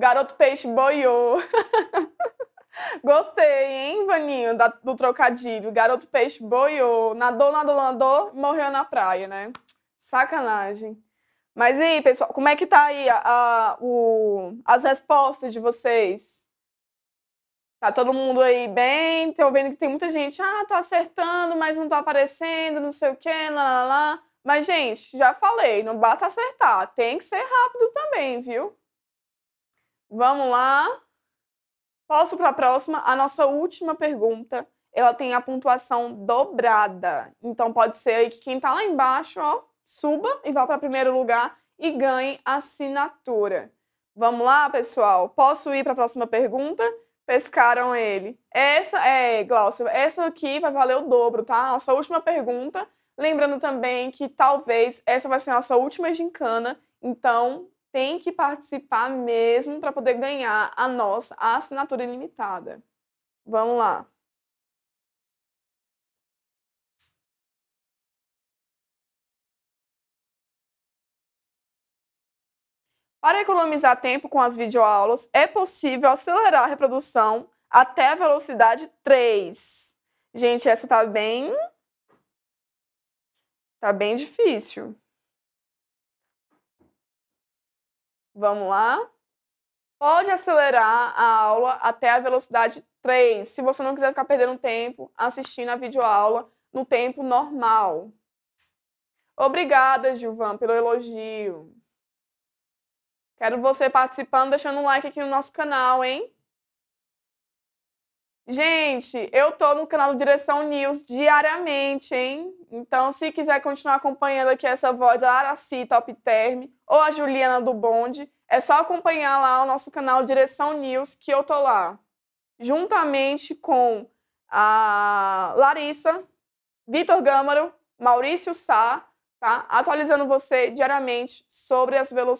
Garoto peixe boiou. *laughs* Gostei, hein, Vaninho, da, do trocadilho. Garoto peixe boiou. Nadou, nadou, nadou, morreu na praia, né? Sacanagem. Mas e aí, pessoal, como é que tá aí a, a, o, as respostas de vocês? Tá todo mundo aí bem? Tô vendo que tem muita gente, ah, tô acertando, mas não tô aparecendo, não sei o quê, lá, lá, lá. Mas, gente, já falei, não basta acertar, tem que ser rápido também, viu? Vamos lá. Posso para a próxima? A nossa última pergunta, ela tem a pontuação dobrada. Então pode ser aí que quem está lá embaixo, ó, suba e vá para primeiro lugar e ganhe assinatura. Vamos lá, pessoal. Posso ir para a próxima pergunta? Pescaram ele. Essa é, Glaucia, essa aqui vai valer o dobro, tá? A Nossa última pergunta. Lembrando também que talvez essa vai ser a nossa última gincana, então tem que participar mesmo para poder ganhar a nossa a assinatura ilimitada. Vamos lá. Para economizar tempo com as videoaulas, é possível acelerar a reprodução até a velocidade 3. Gente, essa tá bem. Tá bem difícil. Vamos lá. Pode acelerar a aula até a velocidade 3, se você não quiser ficar perdendo tempo assistindo a videoaula no tempo normal. Obrigada, Gilvan, pelo elogio. Quero você participando, deixando um like aqui no nosso canal, hein? Gente, eu tô no canal Direção News diariamente, hein? Então, se quiser continuar acompanhando aqui essa voz, a Araci Top Term ou a Juliana do Bonde, é só acompanhar lá o nosso canal Direção News, que eu tô lá. Juntamente com a Larissa, Vitor Gâmaro, Maurício Sá, tá? Atualizando você diariamente sobre as, velo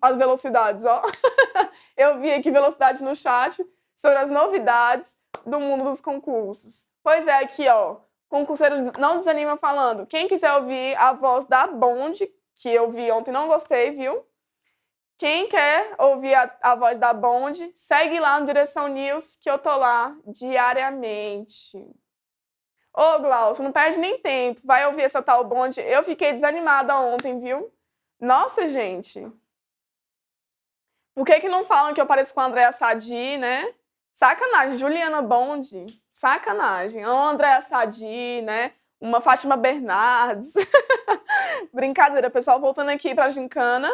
as velocidades, ó. *laughs* eu vi aqui velocidade no chat, sobre as novidades do mundo dos concursos. Pois é, aqui, ó. Concurseiro não desanima falando. Quem quiser ouvir a voz da Bond, que eu vi ontem não gostei, viu? Quem quer ouvir a, a voz da Bond, segue lá no Direção News, que eu tô lá diariamente. Ô, Glaucio, não perde nem tempo. Vai ouvir essa tal Bond. Eu fiquei desanimada ontem, viu? Nossa, gente. Por que, que não falam que eu pareço com a Andréa Sadi, né? Sacanagem, Juliana Bond, sacanagem. Andréa Sadi, né? Uma Fátima Bernardes. *laughs* Brincadeira, pessoal, voltando aqui para a gincana.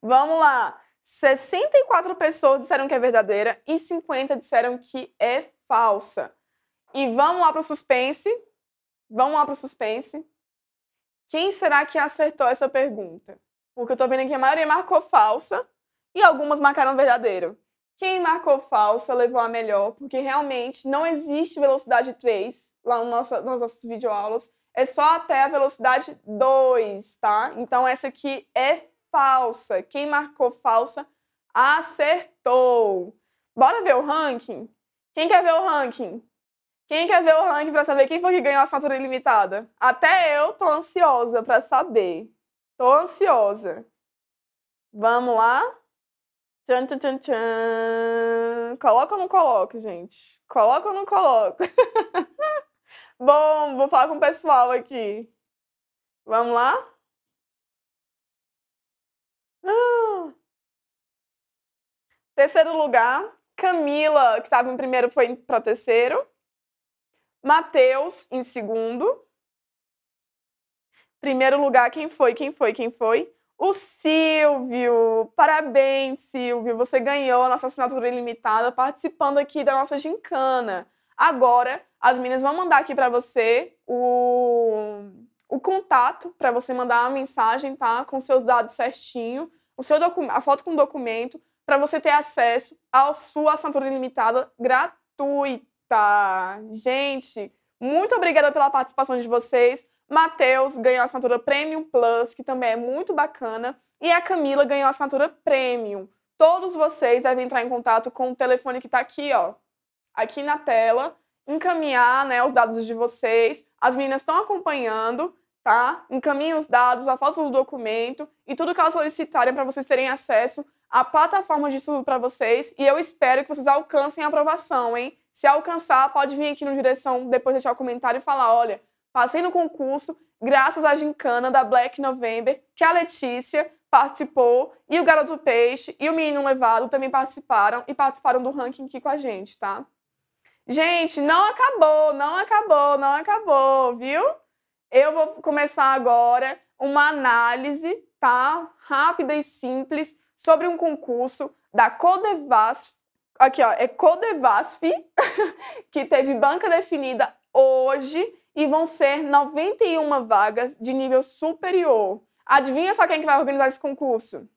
Vamos lá. 64 pessoas disseram que é verdadeira e 50 disseram que é falsa. E vamos lá para o suspense. Vamos lá para o suspense. Quem será que acertou essa pergunta? Porque eu estou vendo que a maioria marcou falsa e algumas marcaram verdadeiro. Quem marcou falsa levou a melhor, porque realmente não existe velocidade 3 lá no nosso, nas nossas videoaulas. É só até a velocidade 2, tá? Então essa aqui é falsa. Quem marcou falsa acertou. Bora ver o ranking? Quem quer ver o ranking? Quem quer ver o ranking para saber quem foi que ganhou a assinatura ilimitada? Até eu tô ansiosa para saber. Tô ansiosa. Vamos lá? Tchan, tchan, tchan, tchan. Coloca ou não coloca, gente? Coloca ou não coloca? *laughs* Bom, vou falar com o pessoal aqui. Vamos lá? *gasps* Terceiro lugar, Camila, que estava em primeiro, foi para terceiro. Matheus, em segundo. Primeiro lugar, quem foi? Quem foi? Quem foi? O Silvio, parabéns, Silvio, você ganhou a nossa assinatura ilimitada participando aqui da nossa gincana. Agora, as meninas vão mandar aqui para você o, o contato para você mandar a mensagem, tá? Com seus dados certinho, o seu a foto com o documento, para você ter acesso à sua assinatura ilimitada gratuita. Gente, muito obrigada pela participação de vocês. Matheus ganhou a assinatura Premium Plus, que também é muito bacana. E a Camila ganhou a assinatura Premium. Todos vocês devem entrar em contato com o telefone que está aqui, ó. Aqui na tela. Encaminhar né, os dados de vocês. As meninas estão acompanhando, tá? Encaminhem os dados, a foto do documento e tudo que elas solicitarem para vocês terem acesso à plataforma de estudo para vocês. E eu espero que vocês alcancem a aprovação, hein? Se alcançar, pode vir aqui no direção, depois deixar o comentário e falar: olha, Passei no concurso graças à gincana da Black November, que a Letícia participou, e o Garoto Peixe e o Menino Levado também participaram e participaram do ranking aqui com a gente, tá? Gente, não acabou, não acabou, não acabou, viu? Eu vou começar agora uma análise, tá? Rápida e simples sobre um concurso da Codevasf. Aqui, ó, é Codevasf, *laughs* que teve banca definida hoje e vão ser 91 vagas de nível superior. Adivinha só quem que vai organizar esse concurso?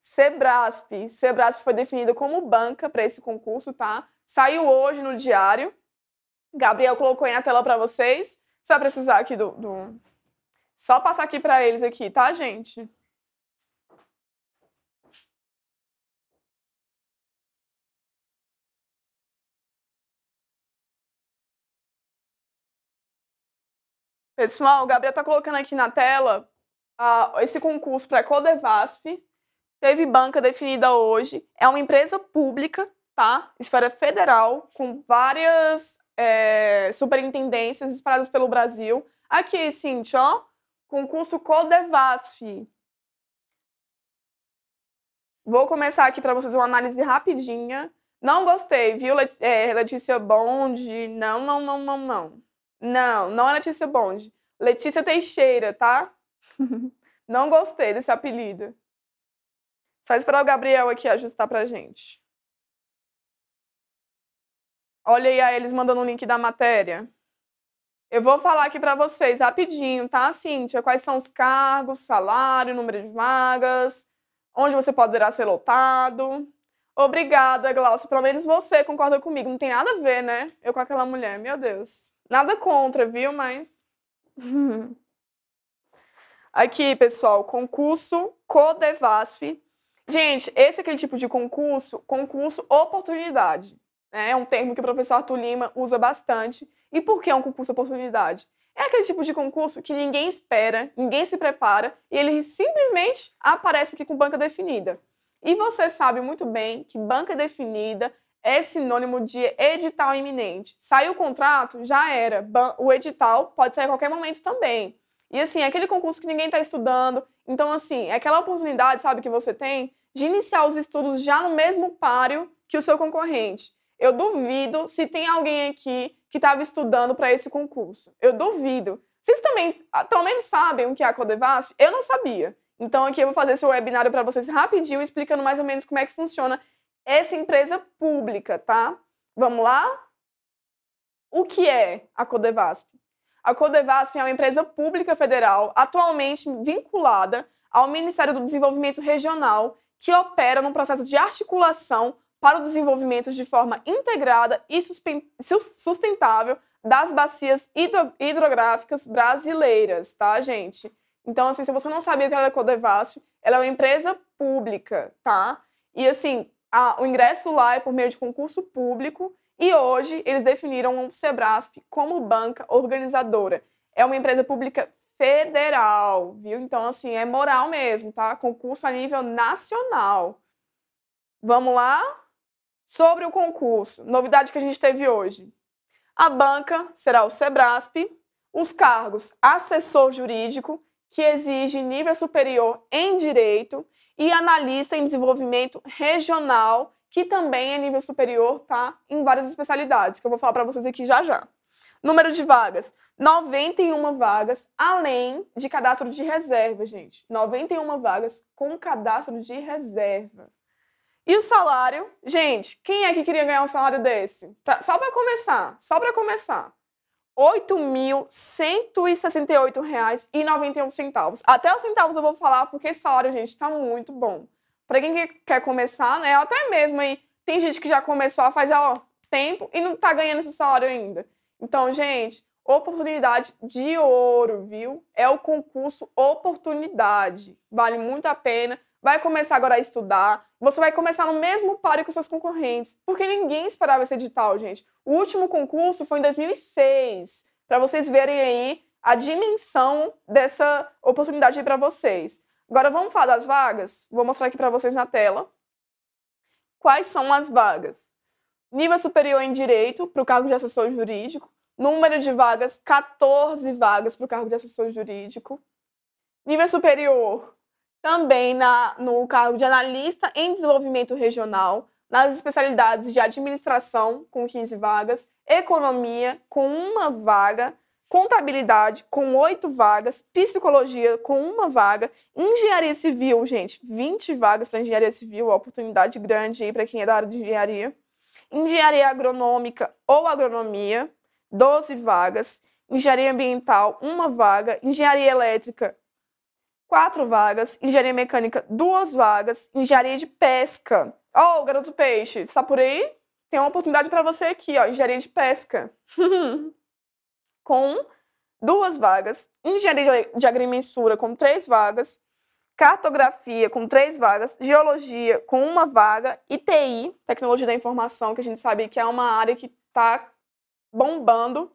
Sebrasp. Sebrasp foi definida como banca para esse concurso, tá? Saiu hoje no diário. Gabriel colocou aí na tela para vocês. Você vai precisar aqui do, do... Só passar aqui para eles aqui, tá, gente? Pessoal, o Gabriel está colocando aqui na tela uh, esse concurso para a Codevasf. Teve banca definida hoje. É uma empresa pública, tá? Esfera federal, com várias é, superintendências espalhadas pelo Brasil. Aqui, Cintia, ó. Concurso Codevasf. Vou começar aqui para vocês uma análise rapidinha. Não gostei, viu, é, Letícia Bond? Não, não, não, não, não. Não, não é Letícia Bond. Letícia Teixeira, tá? *laughs* não gostei desse apelido. Só esperar o Gabriel aqui ajustar pra gente. Olha aí eles mandando o um link da matéria. Eu vou falar aqui para vocês rapidinho, tá, Cíntia? Quais são os cargos, salário, número de vagas, onde você poderá ser lotado. Obrigada, Glaucio. Pelo menos você concorda comigo. Não tem nada a ver, né? Eu com aquela mulher, meu Deus. Nada contra, viu? Mas. *laughs* Aqui, pessoal, concurso Codevasf. Gente, esse é aquele tipo de concurso, concurso oportunidade. Né? É um termo que o professor Arthur Lima usa bastante. E por que é um concurso oportunidade? É aquele tipo de concurso que ninguém espera, ninguém se prepara e ele simplesmente aparece aqui com banca definida. E você sabe muito bem que banca definida é sinônimo de edital iminente. Saiu o contrato, já era. O edital pode sair a qualquer momento também. E assim, é aquele concurso que ninguém está estudando. Então, assim, é aquela oportunidade, sabe, que você tem de iniciar os estudos já no mesmo páreo que o seu concorrente. Eu duvido se tem alguém aqui que estava estudando para esse concurso. Eu duvido. Vocês também, ah, pelo menos, sabem o que é a Codevasp? Eu não sabia. Então, aqui eu vou fazer esse webinário para vocês rapidinho, explicando mais ou menos como é que funciona essa empresa pública, tá? Vamos lá? O que é a Codevasp? A Codevasp é uma empresa pública federal atualmente vinculada ao Ministério do Desenvolvimento Regional, que opera num processo de articulação para o desenvolvimento de forma integrada e sustentável das bacias hidro hidrográficas brasileiras, tá, gente? Então, assim, se você não sabia o que era a Codevasp, ela é uma empresa pública, tá? E, assim, a, o ingresso lá é por meio de concurso público e hoje eles definiram o Sebrasp como banca organizadora. É uma empresa pública federal, viu? Então, assim, é moral mesmo, tá? Concurso a nível nacional. Vamos lá? Sobre o concurso, novidade que a gente teve hoje. A banca será o Sebrasp, os cargos assessor jurídico, que exige nível superior em direito, e analista em desenvolvimento regional, que também é nível superior, tá? Em várias especialidades, que eu vou falar para vocês aqui já já. Número de vagas: 91 vagas, além de cadastro de reserva, gente. 91 vagas com cadastro de reserva. E o salário? Gente, quem é que queria ganhar um salário desse? Pra, só para começar, só para começar. 8.168,91. Até os centavos eu vou falar porque esse salário, gente, tá muito bom. Para quem quer começar, né? Até mesmo aí, tem gente que já começou a fazer, ó, tempo e não tá ganhando esse salário ainda. Então, gente, oportunidade de ouro, viu? É o concurso Oportunidade. Vale muito a pena vai começar agora a estudar, você vai começar no mesmo páreo que seus concorrentes, porque ninguém esperava esse edital, gente. O último concurso foi em 2006, para vocês verem aí a dimensão dessa oportunidade para vocês. Agora vamos falar das vagas? Vou mostrar aqui para vocês na tela. Quais são as vagas? Nível superior em direito para o cargo de assessor jurídico, número de vagas 14 vagas para o cargo de assessor jurídico. Nível superior também na, no cargo de analista em desenvolvimento regional, nas especialidades de administração, com 15 vagas, economia, com uma vaga, contabilidade, com oito vagas, psicologia, com uma vaga, engenharia civil, gente, 20 vagas para engenharia civil, oportunidade grande aí para quem é da área de engenharia. Engenharia agronômica ou agronomia, 12 vagas. Engenharia ambiental, uma vaga. Engenharia elétrica, quatro vagas, engenharia mecânica, duas vagas, engenharia de pesca. Ó, oh, garoto peixe, está por aí? Tem uma oportunidade para você aqui, ó, engenharia de pesca. *laughs* com duas vagas, engenharia de agrimensura com três vagas, cartografia com três vagas, geologia com uma vaga e TI, tecnologia da informação, que a gente sabe que é uma área que está bombando,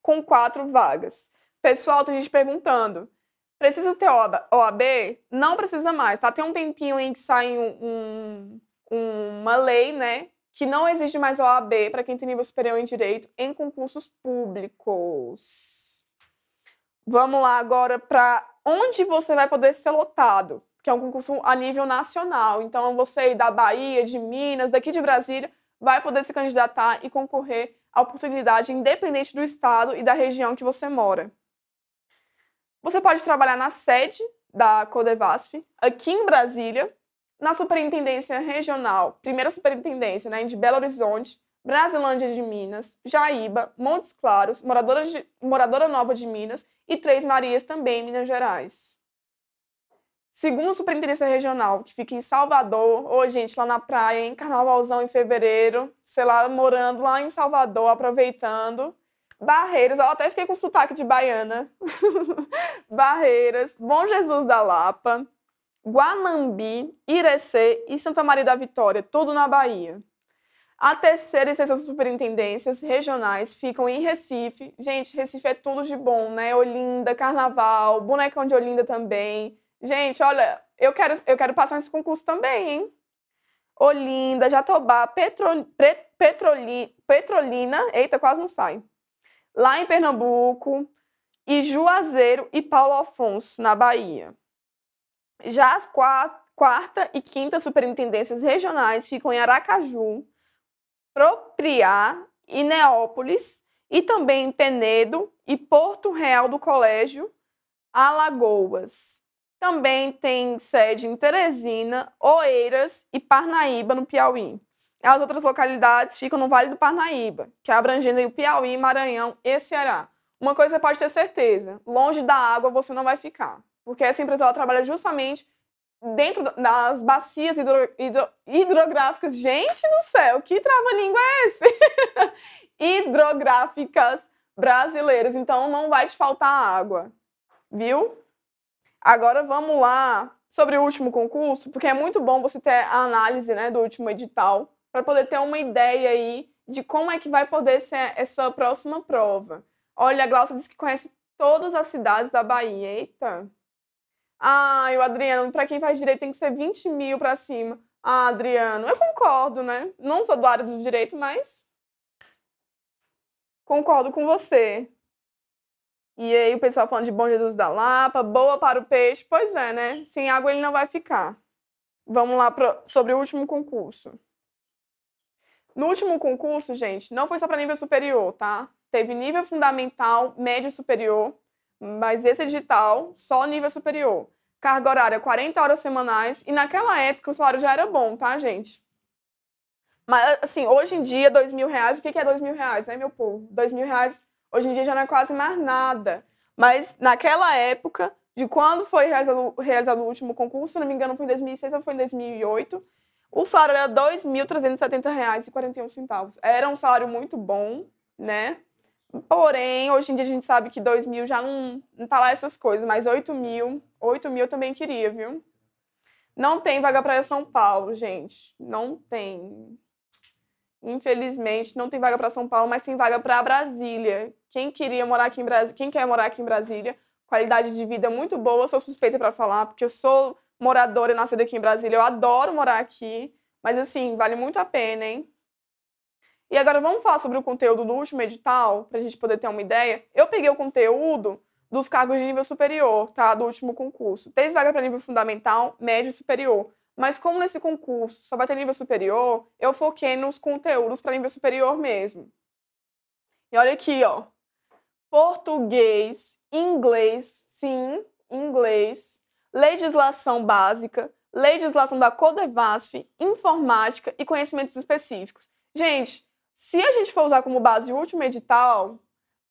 com quatro vagas. Pessoal, tem gente perguntando, Precisa ter OAB? Não precisa mais, tá? Tem um tempinho em que sai um, um, uma lei, né? Que não exige mais OAB para quem tem nível superior em direito em concursos públicos. Vamos lá agora para onde você vai poder ser lotado, que é um concurso a nível nacional. Então, você da Bahia, de Minas, daqui de Brasília, vai poder se candidatar e concorrer à oportunidade independente do estado e da região que você mora. Você pode trabalhar na sede da Codevasf, aqui em Brasília, na Superintendência Regional, primeira Superintendência né, de Belo Horizonte, Brasilândia de Minas, Jaíba, Montes Claros, Moradora, de, Moradora Nova de Minas e Três Marias também, Minas Gerais. Segundo a Superintendência Regional, que fica em Salvador, ou gente, lá na praia, em Carnavalzão em fevereiro, sei lá, morando lá em Salvador, aproveitando. Barreiras, eu até fiquei com sotaque de baiana. *laughs* Barreiras, Bom Jesus da Lapa, Guanambi, Irecê e Santa Maria da Vitória, tudo na Bahia. A terceira e sexta superintendências regionais ficam em Recife. Gente, Recife é tudo de bom, né? Olinda, Carnaval, Bonecão de Olinda também. Gente, olha, eu quero, eu quero passar nesse concurso também, hein? Olinda, Jatobá, Petro, Pre, Petroli, Petrolina, eita, quase não sai lá em Pernambuco, e Juazeiro e Paulo Afonso, na Bahia. Já as quarta e quinta superintendências regionais ficam em Aracaju, Propriá e Neópolis, e também em Penedo e Porto Real do Colégio, Alagoas. Também tem sede em Teresina, Oeiras e Parnaíba, no Piauí. As outras localidades ficam no Vale do Parnaíba, que é abrangendo o Piauí, Maranhão e Ceará. Uma coisa pode ter certeza, longe da água você não vai ficar, porque essa empresa ela trabalha justamente dentro das bacias hidro, hidro, hidrográficas. Gente do céu, que trava-língua é esse? *laughs* hidrográficas brasileiras. Então não vai te faltar água, viu? Agora vamos lá sobre o último concurso, porque é muito bom você ter a análise né, do último edital para poder ter uma ideia aí de como é que vai poder ser essa próxima prova. Olha, a Glaucia disse que conhece todas as cidades da Bahia. Eita! Ah, o Adriano, para quem faz direito tem que ser 20 mil para cima. Ah, Adriano, eu concordo, né? Não sou do área do direito, mas concordo com você. E aí o pessoal falando de Bom Jesus da Lapa, boa para o peixe. Pois é, né? Sem água ele não vai ficar. Vamos lá pro... sobre o último concurso. No último concurso, gente, não foi só para nível superior, tá? Teve nível fundamental, médio e superior, mas esse é digital, só nível superior. Carga horária 40 horas semanais e naquela época o salário já era bom, tá, gente? Mas, assim, hoje em dia, dois mil reais, o que é dois mil reais, né, meu povo? Dois mil reais, hoje em dia já não é quase mais nada. Mas naquela época, de quando foi realizado, realizado o último concurso, se não me engano foi em 2006 ou foi em 2008, o faro era R$ 2.370,41. Era um salário muito bom, né? Porém, hoje em dia a gente sabe que R$ mil já não, não tá lá essas coisas, mas R$ mil, mil eu também queria, viu? Não tem vaga para São Paulo, gente. Não tem. Infelizmente, não tem vaga para São Paulo, mas tem vaga para Brasília. Quem queria morar aqui em Brasília, quem quer morar aqui em Brasília, qualidade de vida muito boa, eu sou suspeita para falar, porque eu sou moradora e nascida aqui em Brasília. Eu adoro morar aqui, mas assim, vale muito a pena, hein? E agora vamos falar sobre o conteúdo do último edital, para a gente poder ter uma ideia. Eu peguei o conteúdo dos cargos de nível superior, tá? Do último concurso. Teve vaga para nível fundamental, médio e superior. Mas como nesse concurso só vai ter nível superior, eu foquei nos conteúdos para nível superior mesmo. E olha aqui, ó. Português, inglês, sim, inglês, legislação básica, legislação da Codevasf, informática e conhecimentos específicos. Gente, se a gente for usar como base o último edital,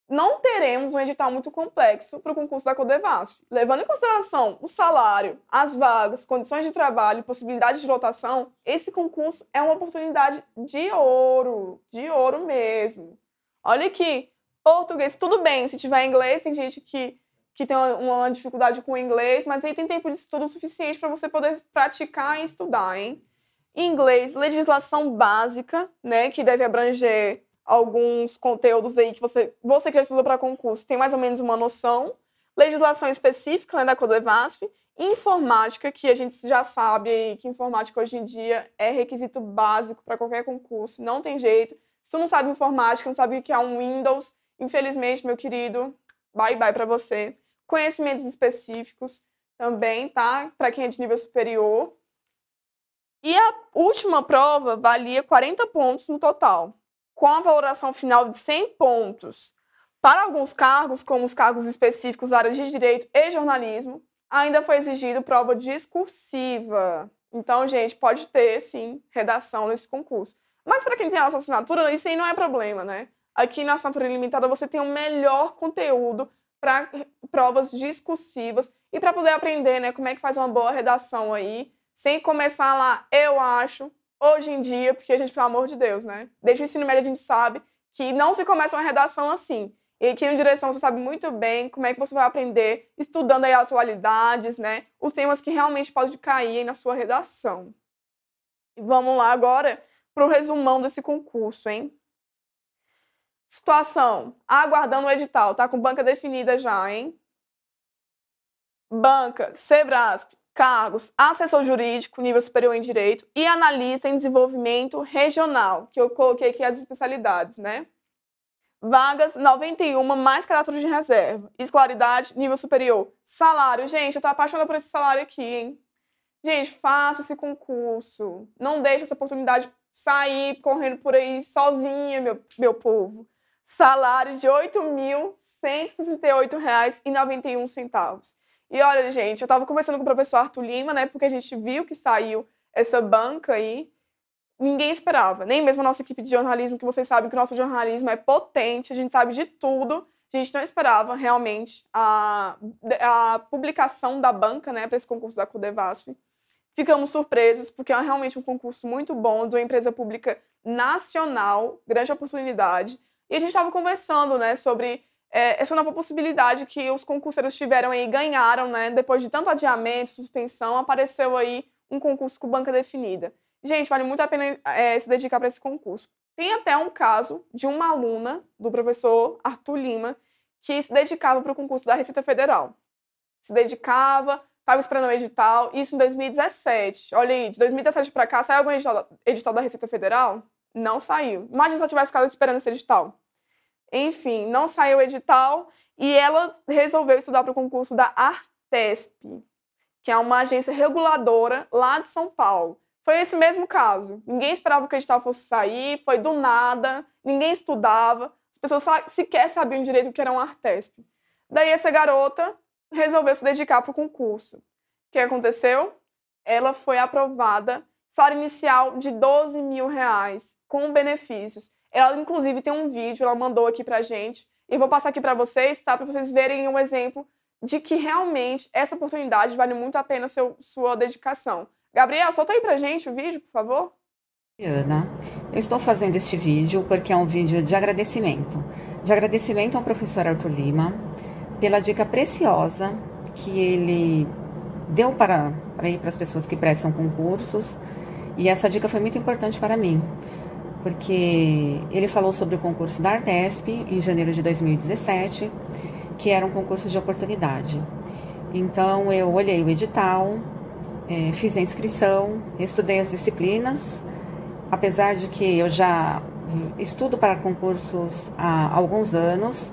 não teremos um edital muito complexo para o concurso da Codevasf, levando em consideração o salário, as vagas, condições de trabalho, possibilidades de lotação. Esse concurso é uma oportunidade de ouro, de ouro mesmo. Olha aqui, português, tudo bem, se tiver inglês, tem gente que que tem uma dificuldade com o inglês, mas aí tem tempo de estudo suficiente para você poder praticar e estudar, hein? Inglês, legislação básica, né, que deve abranger alguns conteúdos aí que você, você que já estudou para concurso, tem mais ou menos uma noção. Legislação específica, né, da Codevasf. Informática, que a gente já sabe aí que informática hoje em dia é requisito básico para qualquer concurso, não tem jeito. Se tu não sabe informática, não sabe o que é um Windows, infelizmente, meu querido, bye bye para você conhecimentos específicos também, tá? Para quem é de nível superior. E a última prova valia 40 pontos no total, com a valoração final de 100 pontos. Para alguns cargos, como os cargos específicos áreas de direito e jornalismo, ainda foi exigido prova discursiva. Então, gente, pode ter, sim, redação nesse concurso. Mas para quem tem a nossa assinatura, isso aí não é problema, né? Aqui na assinatura ilimitada você tem o melhor conteúdo para provas discursivas e para poder aprender, né, como é que faz uma boa redação aí, sem começar lá, eu acho, hoje em dia, porque a gente, pelo amor de Deus, né? Desde o ensino médio a gente sabe que não se começa uma redação assim. E aqui em direção você sabe muito bem como é que você vai aprender estudando aí atualidades, né? Os temas que realmente podem cair na sua redação. E vamos lá agora para o resumão desse concurso, hein? Situação: aguardando o edital, tá com banca definida já, hein? Banca, Sebrasp, cargos, assessor jurídico, nível superior em direito e analista em desenvolvimento regional, que eu coloquei aqui as especialidades, né? Vagas 91 mais cadastro de reserva. Escolaridade, nível superior. Salário, gente, eu tô apaixonada por esse salário aqui, hein? Gente, faça esse concurso. Não deixe essa oportunidade sair correndo por aí sozinha, meu, meu povo salário de R$ 8.168,91. E olha, gente, eu estava conversando com o professor Arthur Lima, né, porque a gente viu que saiu essa banca aí. Ninguém esperava, nem mesmo a nossa equipe de jornalismo, que vocês sabem que o nosso jornalismo é potente, a gente sabe de tudo. A gente não esperava realmente a, a publicação da banca né, para esse concurso da Codevasf. Ficamos surpresos, porque é realmente um concurso muito bom, de uma empresa pública nacional, grande oportunidade. E a gente estava conversando né, sobre é, essa nova possibilidade que os concurseiros tiveram e ganharam, né? Depois de tanto adiamento, suspensão, apareceu aí um concurso com banca definida. Gente, vale muito a pena é, se dedicar para esse concurso. Tem até um caso de uma aluna do professor Arthur Lima que se dedicava para o concurso da Receita Federal. Se dedicava, estava esperando o edital, isso em 2017. Olha aí, de 2017 para cá, saiu algum edital, edital da Receita Federal? Não saiu. Imagina se ela tivesse ficado esperando esse edital. Enfim, não saiu o edital e ela resolveu estudar para o concurso da Artesp, que é uma agência reguladora lá de São Paulo. Foi esse mesmo caso. Ninguém esperava que o edital fosse sair, foi do nada, ninguém estudava, as pessoas sequer sabiam direito o que era um Artesp. Daí essa garota resolveu se dedicar para o concurso. O que aconteceu? Ela foi aprovada salário inicial de 12 mil reais, com benefícios. Ela, inclusive, tem um vídeo, ela mandou aqui pra gente, e vou passar aqui para vocês, tá? Para vocês verem um exemplo de que realmente essa oportunidade vale muito a pena seu, sua dedicação. Gabriel, solta aí pra gente o vídeo, por favor. Ana, eu estou fazendo este vídeo porque é um vídeo de agradecimento. De agradecimento ao professor Arthur Lima pela dica preciosa que ele deu para, para, ir para as pessoas que prestam concursos e essa dica foi muito importante para mim, porque ele falou sobre o concurso da Artesp em janeiro de 2017, que era um concurso de oportunidade. Então eu olhei o edital, é, fiz a inscrição, estudei as disciplinas, apesar de que eu já estudo para concursos há alguns anos,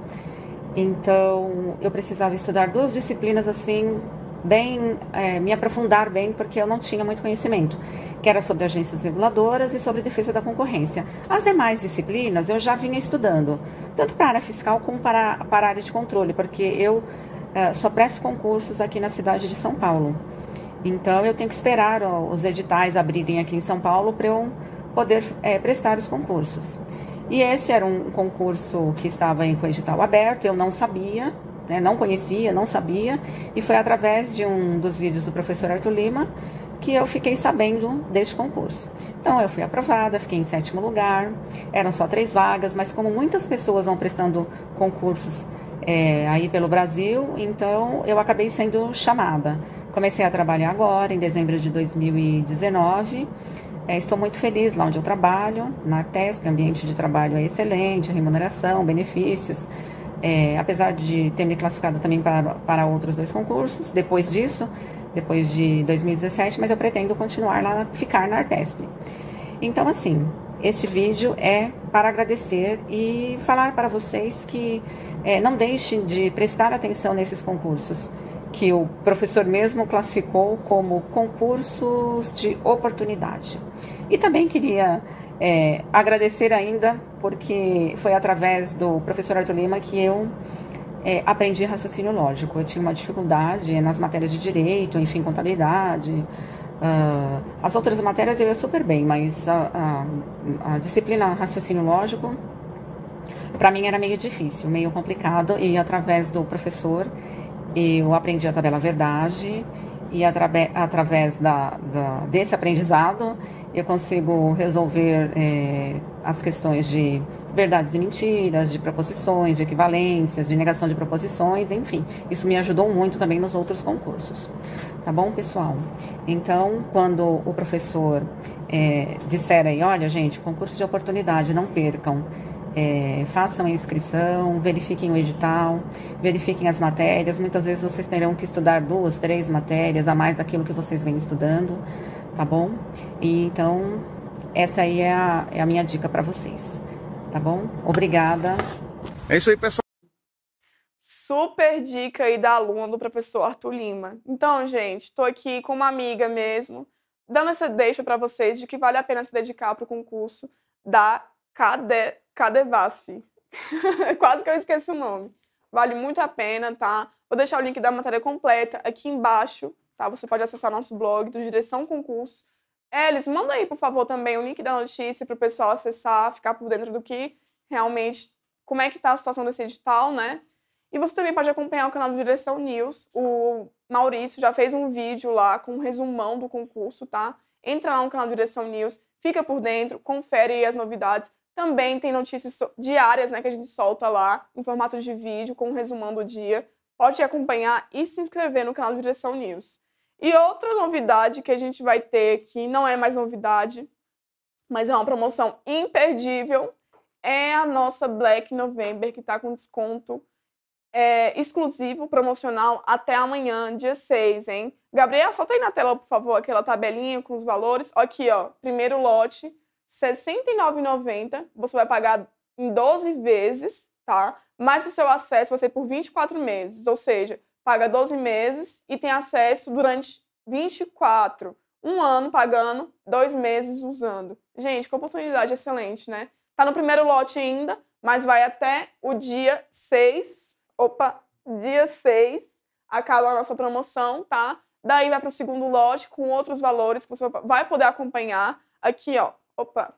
então eu precisava estudar duas disciplinas assim, bem, é, me aprofundar bem, porque eu não tinha muito conhecimento que era sobre agências reguladoras e sobre defesa da concorrência. As demais disciplinas eu já vinha estudando, tanto para a área fiscal como para, para a área de controle, porque eu eh, só presto concursos aqui na cidade de São Paulo. Então eu tenho que esperar ó, os editais abrirem aqui em São Paulo para eu poder é, prestar os concursos. E esse era um concurso que estava em edital aberto, eu não sabia, né, não conhecia, não sabia, e foi através de um dos vídeos do professor Arthur Lima que eu fiquei sabendo deste concurso. Então eu fui aprovada, fiquei em sétimo lugar, eram só três vagas, mas como muitas pessoas vão prestando concursos é, aí pelo Brasil, então eu acabei sendo chamada. Comecei a trabalhar agora, em dezembro de 2019. É, estou muito feliz lá onde eu trabalho, na TESP, ambiente de trabalho é excelente, remuneração, benefícios. É, apesar de ter me classificado também para, para outros dois concursos, depois disso, depois de 2017, mas eu pretendo continuar lá, ficar na Artesp. Então, assim, este vídeo é para agradecer e falar para vocês que é, não deixem de prestar atenção nesses concursos, que o professor mesmo classificou como concursos de oportunidade. E também queria é, agradecer ainda, porque foi através do professor Arthur Lima que eu é, aprendi raciocínio lógico. Eu tinha uma dificuldade nas matérias de direito, enfim, contabilidade. Uh, as outras matérias eu ia super bem, mas a, a, a disciplina raciocínio lógico, para mim, era meio difícil, meio complicado. E através do professor, eu aprendi a tabela verdade. E através da, da, desse aprendizado, eu consigo resolver eh, as questões de verdades e mentiras, de proposições, de equivalências, de negação de proposições, enfim. Isso me ajudou muito também nos outros concursos. Tá bom, pessoal? Então, quando o professor é, disser aí, olha, gente, concurso de oportunidade, não percam. É, façam a inscrição, verifiquem o edital, verifiquem as matérias. Muitas vezes vocês terão que estudar duas, três matérias a mais daquilo que vocês vêm estudando, tá bom? E então, essa aí é a, é a minha dica para vocês tá bom? Obrigada. É isso aí, pessoal. Super dica aí da aluna do professor Arthur Lima. Então, gente, estou aqui com uma amiga mesmo, dando essa deixa para vocês de que vale a pena se dedicar para o concurso da Cade... Cadevasf. *laughs* Quase que eu esqueci o nome. Vale muito a pena, tá? Vou deixar o link da matéria completa aqui embaixo, tá? Você pode acessar nosso blog do Direção Concurso é, Elis, manda aí, por favor, também o link da notícia para o pessoal acessar, ficar por dentro do que realmente, como é que está a situação desse edital, né? E você também pode acompanhar o canal do Direção News. O Maurício já fez um vídeo lá com um resumão do concurso, tá? Entra lá no canal do Direção News, fica por dentro, confere aí as novidades. Também tem notícias diárias, né, que a gente solta lá, em formato de vídeo, com um resumão do dia. Pode acompanhar e se inscrever no canal do Direção News. E outra novidade que a gente vai ter, aqui não é mais novidade, mas é uma promoção imperdível, é a nossa Black November, que está com desconto é, exclusivo, promocional, até amanhã, dia 6, hein? Gabriel, solta aí na tela, por favor, aquela tabelinha com os valores. Aqui, ó, primeiro lote, R$ 69,90. Você vai pagar em 12 vezes, tá? Mais o seu acesso vai ser por 24 meses, ou seja, paga 12 meses e tem acesso durante 24. Um ano pagando, dois meses usando. Gente, que oportunidade excelente, né? Tá no primeiro lote ainda, mas vai até o dia 6. Opa, dia 6 acaba a nossa promoção, tá? Daí vai para o segundo lote com outros valores que você vai poder acompanhar aqui, ó. Opa.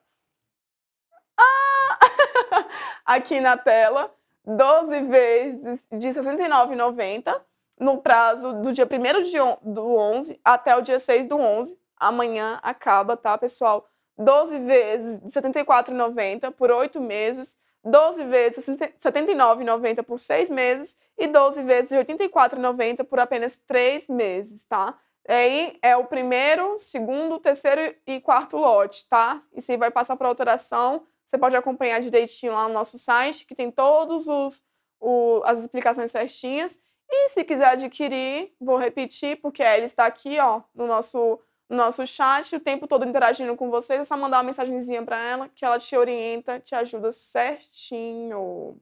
Ah! *laughs* aqui na tela, 12 vezes de R$ 69,90 no prazo do dia 1 de on, do 11 até o dia 6 do 11. Amanhã acaba, tá, pessoal? 12 vezes de R$ 74,90 por 8 meses, 12 vezes de R$ 79,90 por 6 meses e 12 vezes de R$ 84,90 por apenas 3 meses, tá? Aí é o primeiro, segundo, terceiro e quarto lote, tá? E se vai passar para alteração, você pode acompanhar direitinho lá no nosso site, que tem todas as explicações certinhas. E se quiser adquirir, vou repetir, porque ele está aqui, ó, no nosso, no nosso chat, o tempo todo interagindo com vocês. É só mandar uma mensagenzinha para ela, que ela te orienta, te ajuda certinho.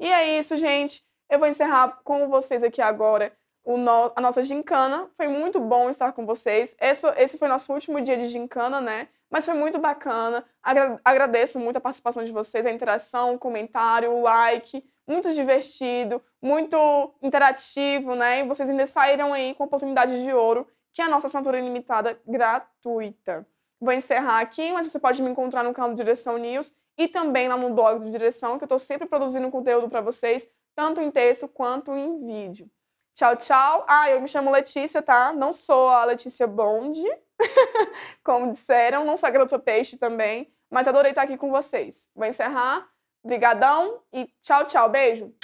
E é isso, gente. Eu vou encerrar com vocês aqui agora no, a nossa gincana. Foi muito bom estar com vocês. Esse, esse foi nosso último dia de gincana, né? Mas foi muito bacana. Agra, agradeço muito a participação de vocês, a interação, o comentário, o like muito divertido, muito interativo, né? E vocês ainda saíram aí com a oportunidade de ouro, que é a nossa assinatura ilimitada gratuita. Vou encerrar aqui, mas você pode me encontrar no canal do Direção News e também lá no blog do Direção, que eu estou sempre produzindo conteúdo para vocês, tanto em texto quanto em vídeo. Tchau, tchau. Ah, eu me chamo Letícia, tá? Não sou a Letícia Bond, *laughs* como disseram, não sou a Garota Peixe também, mas adorei estar aqui com vocês. Vou encerrar. Brigadão e tchau, tchau. Beijo.